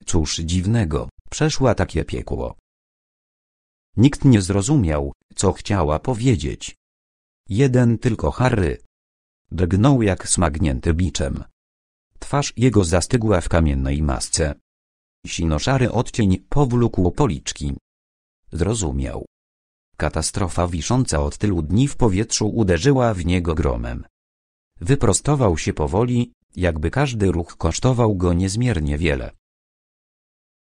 Speaker 1: Cóż dziwnego, przeszła takie piekło. Nikt nie zrozumiał, co chciała powiedzieć. Jeden tylko Harry. Drgnął jak smagnięty biczem. Twarz jego zastygła w kamiennej masce. Sinoszary odcień powlókł policzki. Zrozumiał. Katastrofa wisząca od tylu dni w powietrzu uderzyła w niego gromem. Wyprostował się powoli, jakby każdy ruch kosztował go niezmiernie wiele.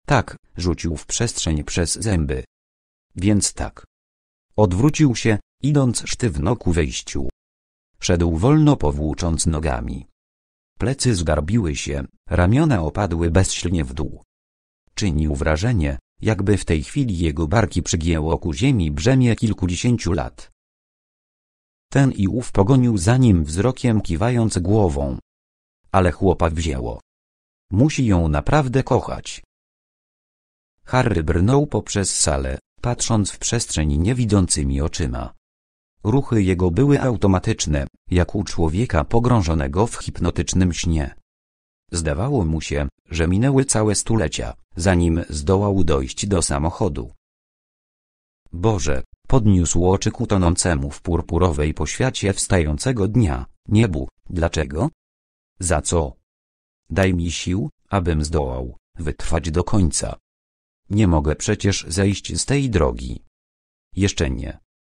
Speaker 1: Tak, rzucił w przestrzeń przez zęby. Więc tak. Odwrócił się, idąc sztywno ku wejściu. Szedł wolno powłócząc nogami. Plecy zgarbiły się, ramiona opadły bezsilnie w dół. Czynił wrażenie, jakby w tej chwili jego barki przygięło ku ziemi brzemię kilkudziesięciu lat. Ten i ów pogonił za nim wzrokiem kiwając głową. Ale chłopa wzięło. Musi ją naprawdę kochać. Harry brnął poprzez salę, patrząc w przestrzeń niewidzącymi oczyma. Ruchy jego były automatyczne, jak u człowieka pogrążonego w hipnotycznym śnie. Zdawało mu się, że minęły całe stulecia, zanim zdołał dojść do samochodu. Boże, podniósł oczy ku tonącemu w purpurowej poświacie wstającego dnia, niebu, dlaczego? Za co? Daj mi sił, abym zdołał wytrwać do końca. Nie mogę przecież zejść z tej drogi. Jeszcze nie.